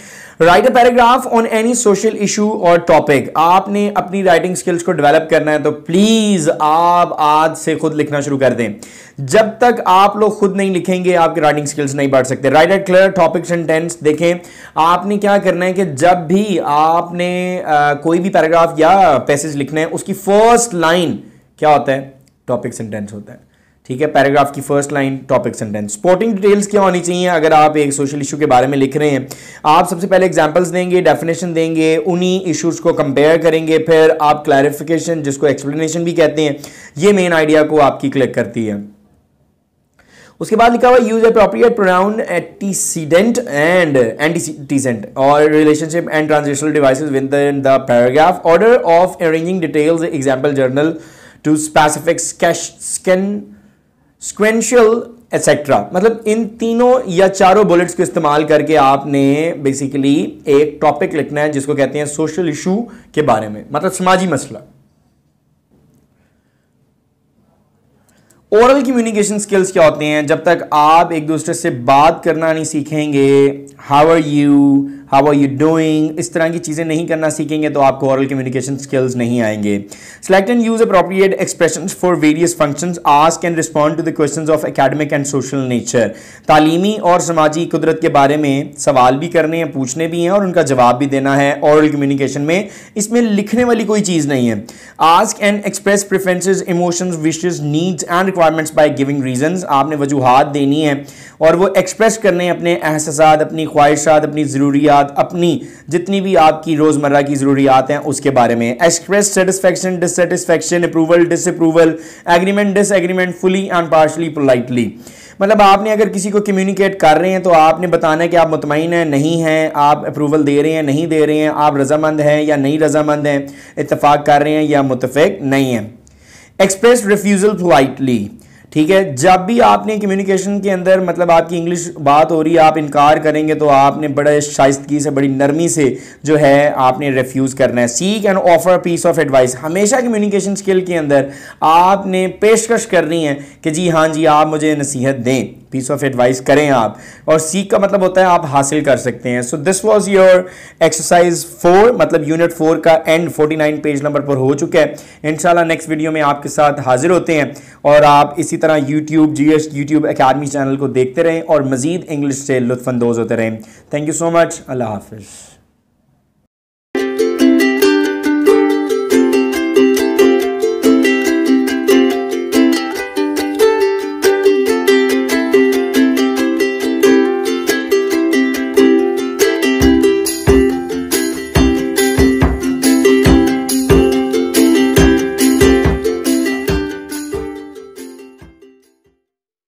write a paragraph on any social issue और टॉपिक आपने अपनी राइटिंग स्किल्स को डेवलप करना है तो प्लीज आप आज से खुद लिखना शुरू कर दें जब तक आप लोग खुद नहीं लिखेंगे आपके राइटिंग स्किल्स नहीं बढ़ सकते write at clear topic sentence देखें आपने क्या करना है कि जब भी आपने आ, कोई भी पैराग्राफ या पैसेज लिखना है उसकी फर्स्ट लाइन क्या होता है टॉपिक सेंटेंस होता है ठीक है पैराग्राफ की first line topic sentence sporting details क्या होनी चाहिए अगर आप एक सोशल इशू के बारे में लिख रहे हैं आप सबसे पहले एग्जांपल्स देंगे डेफिनेशन देंगे उन्हीं इश्यूज को कंपेयर करेंगे फिर आप क्लैरिफिकेशन जिसको एक्सप्लेनेशन भी कहते हैं ये मेन आइडिया को आपकी क्लिक करती है उसके बाद लिखा हुआ use appropriate pronoun antecedent and antecedent और relationship and transitional device with in the paragraph order of arranging details example general to specific scan sequential etcetera मतलब इन तीनों या चारों बुलेट्स को इस्तेमाल करके आपने बेसिकली एक टॉपिक लिखना है जिसको कहते हैं सोशल इशू के बारे में मतलब समाजी मसला ओरल कम्युनिकेशन स्किल्स क्या होते हैं जब तक आप एक दूसरे से बात करना नहीं सीखेंगे how are you how are you doing इस तरह की चीज़ें नहीं करना सीखेंगे तो आपको ऑरल कम्युनिकेशन स्किल्स नहीं आएंगे select and use appropriate expression for various function ask and respond to the question of academic and social nature तालीमी और समाजी कुदरत के बारे में सवाल भी करने हैं पूछने भी हैं और उनका जवाब भी देना है ऑरल कम्युनिकेशन में इसमें लिखने वाली कोई चीज़ नहीं है ask and express preferences emotions wishes needs and requirements by giving reason आपने वजूहत देनी है और वो एक्सप्रेस कर अपने एहसास अपनी ख्वाहिशात अपनी ज़रूरियात अपनी जितनी भी आपकी रोज़मर्रा की ज़रूरियात हैं उसके बारे में express satisfaction dissatisfaction approval disapproval agreement disagreement fully and partially politely मतलब आपने अगर किसी को कम्युनिकेट कर रहे हैं तो आपने बताना है कि आप मुतमिन हैं नहीं हैं आप अप्रूवल दे रहे हैं नहीं दे रहे हैं आप रजामंद हैं या नहीं रजामंद हैं इतफाक़ कर रहे हैं या मुतफ़ नहीं हैं एक्सप्रेस रिफ्यूज़ल पोलाइटली ठीक है जब भी आपने कम्युनिकेशन के अंदर मतलब आपकी इंग्लिश बात हो रही है आप इनकार करेंगे तो आपने बड़े शाइस्तगी से बड़ी नरमी से जो है आपने रेफ्यूज़ करना है seek and offer piece of advice हमेशा कम्युनिकेशन स्किल के अंदर आपने पेशकश करनी है कि जी हाँ जी आप मुझे नसीहत दें पीस ऑफ एडवाइस करें आप और सीख का मतलब होता है आप हासिल कर सकते हैं so this was your exercise four मतलब यूनिट फोर का एंड 49 पेज नंबर पर हो चुका है इंशाल्लाह नेक्स्ट वीडियो में आपके साथ हाजिर होते हैं और आप इसी तरह YouTube G S YouTube academy channel को देखते रहें और मजीद इंग्लिश से लुफानंदोज होते रहें थैंक यू सो मच अल्लाह हाफिज़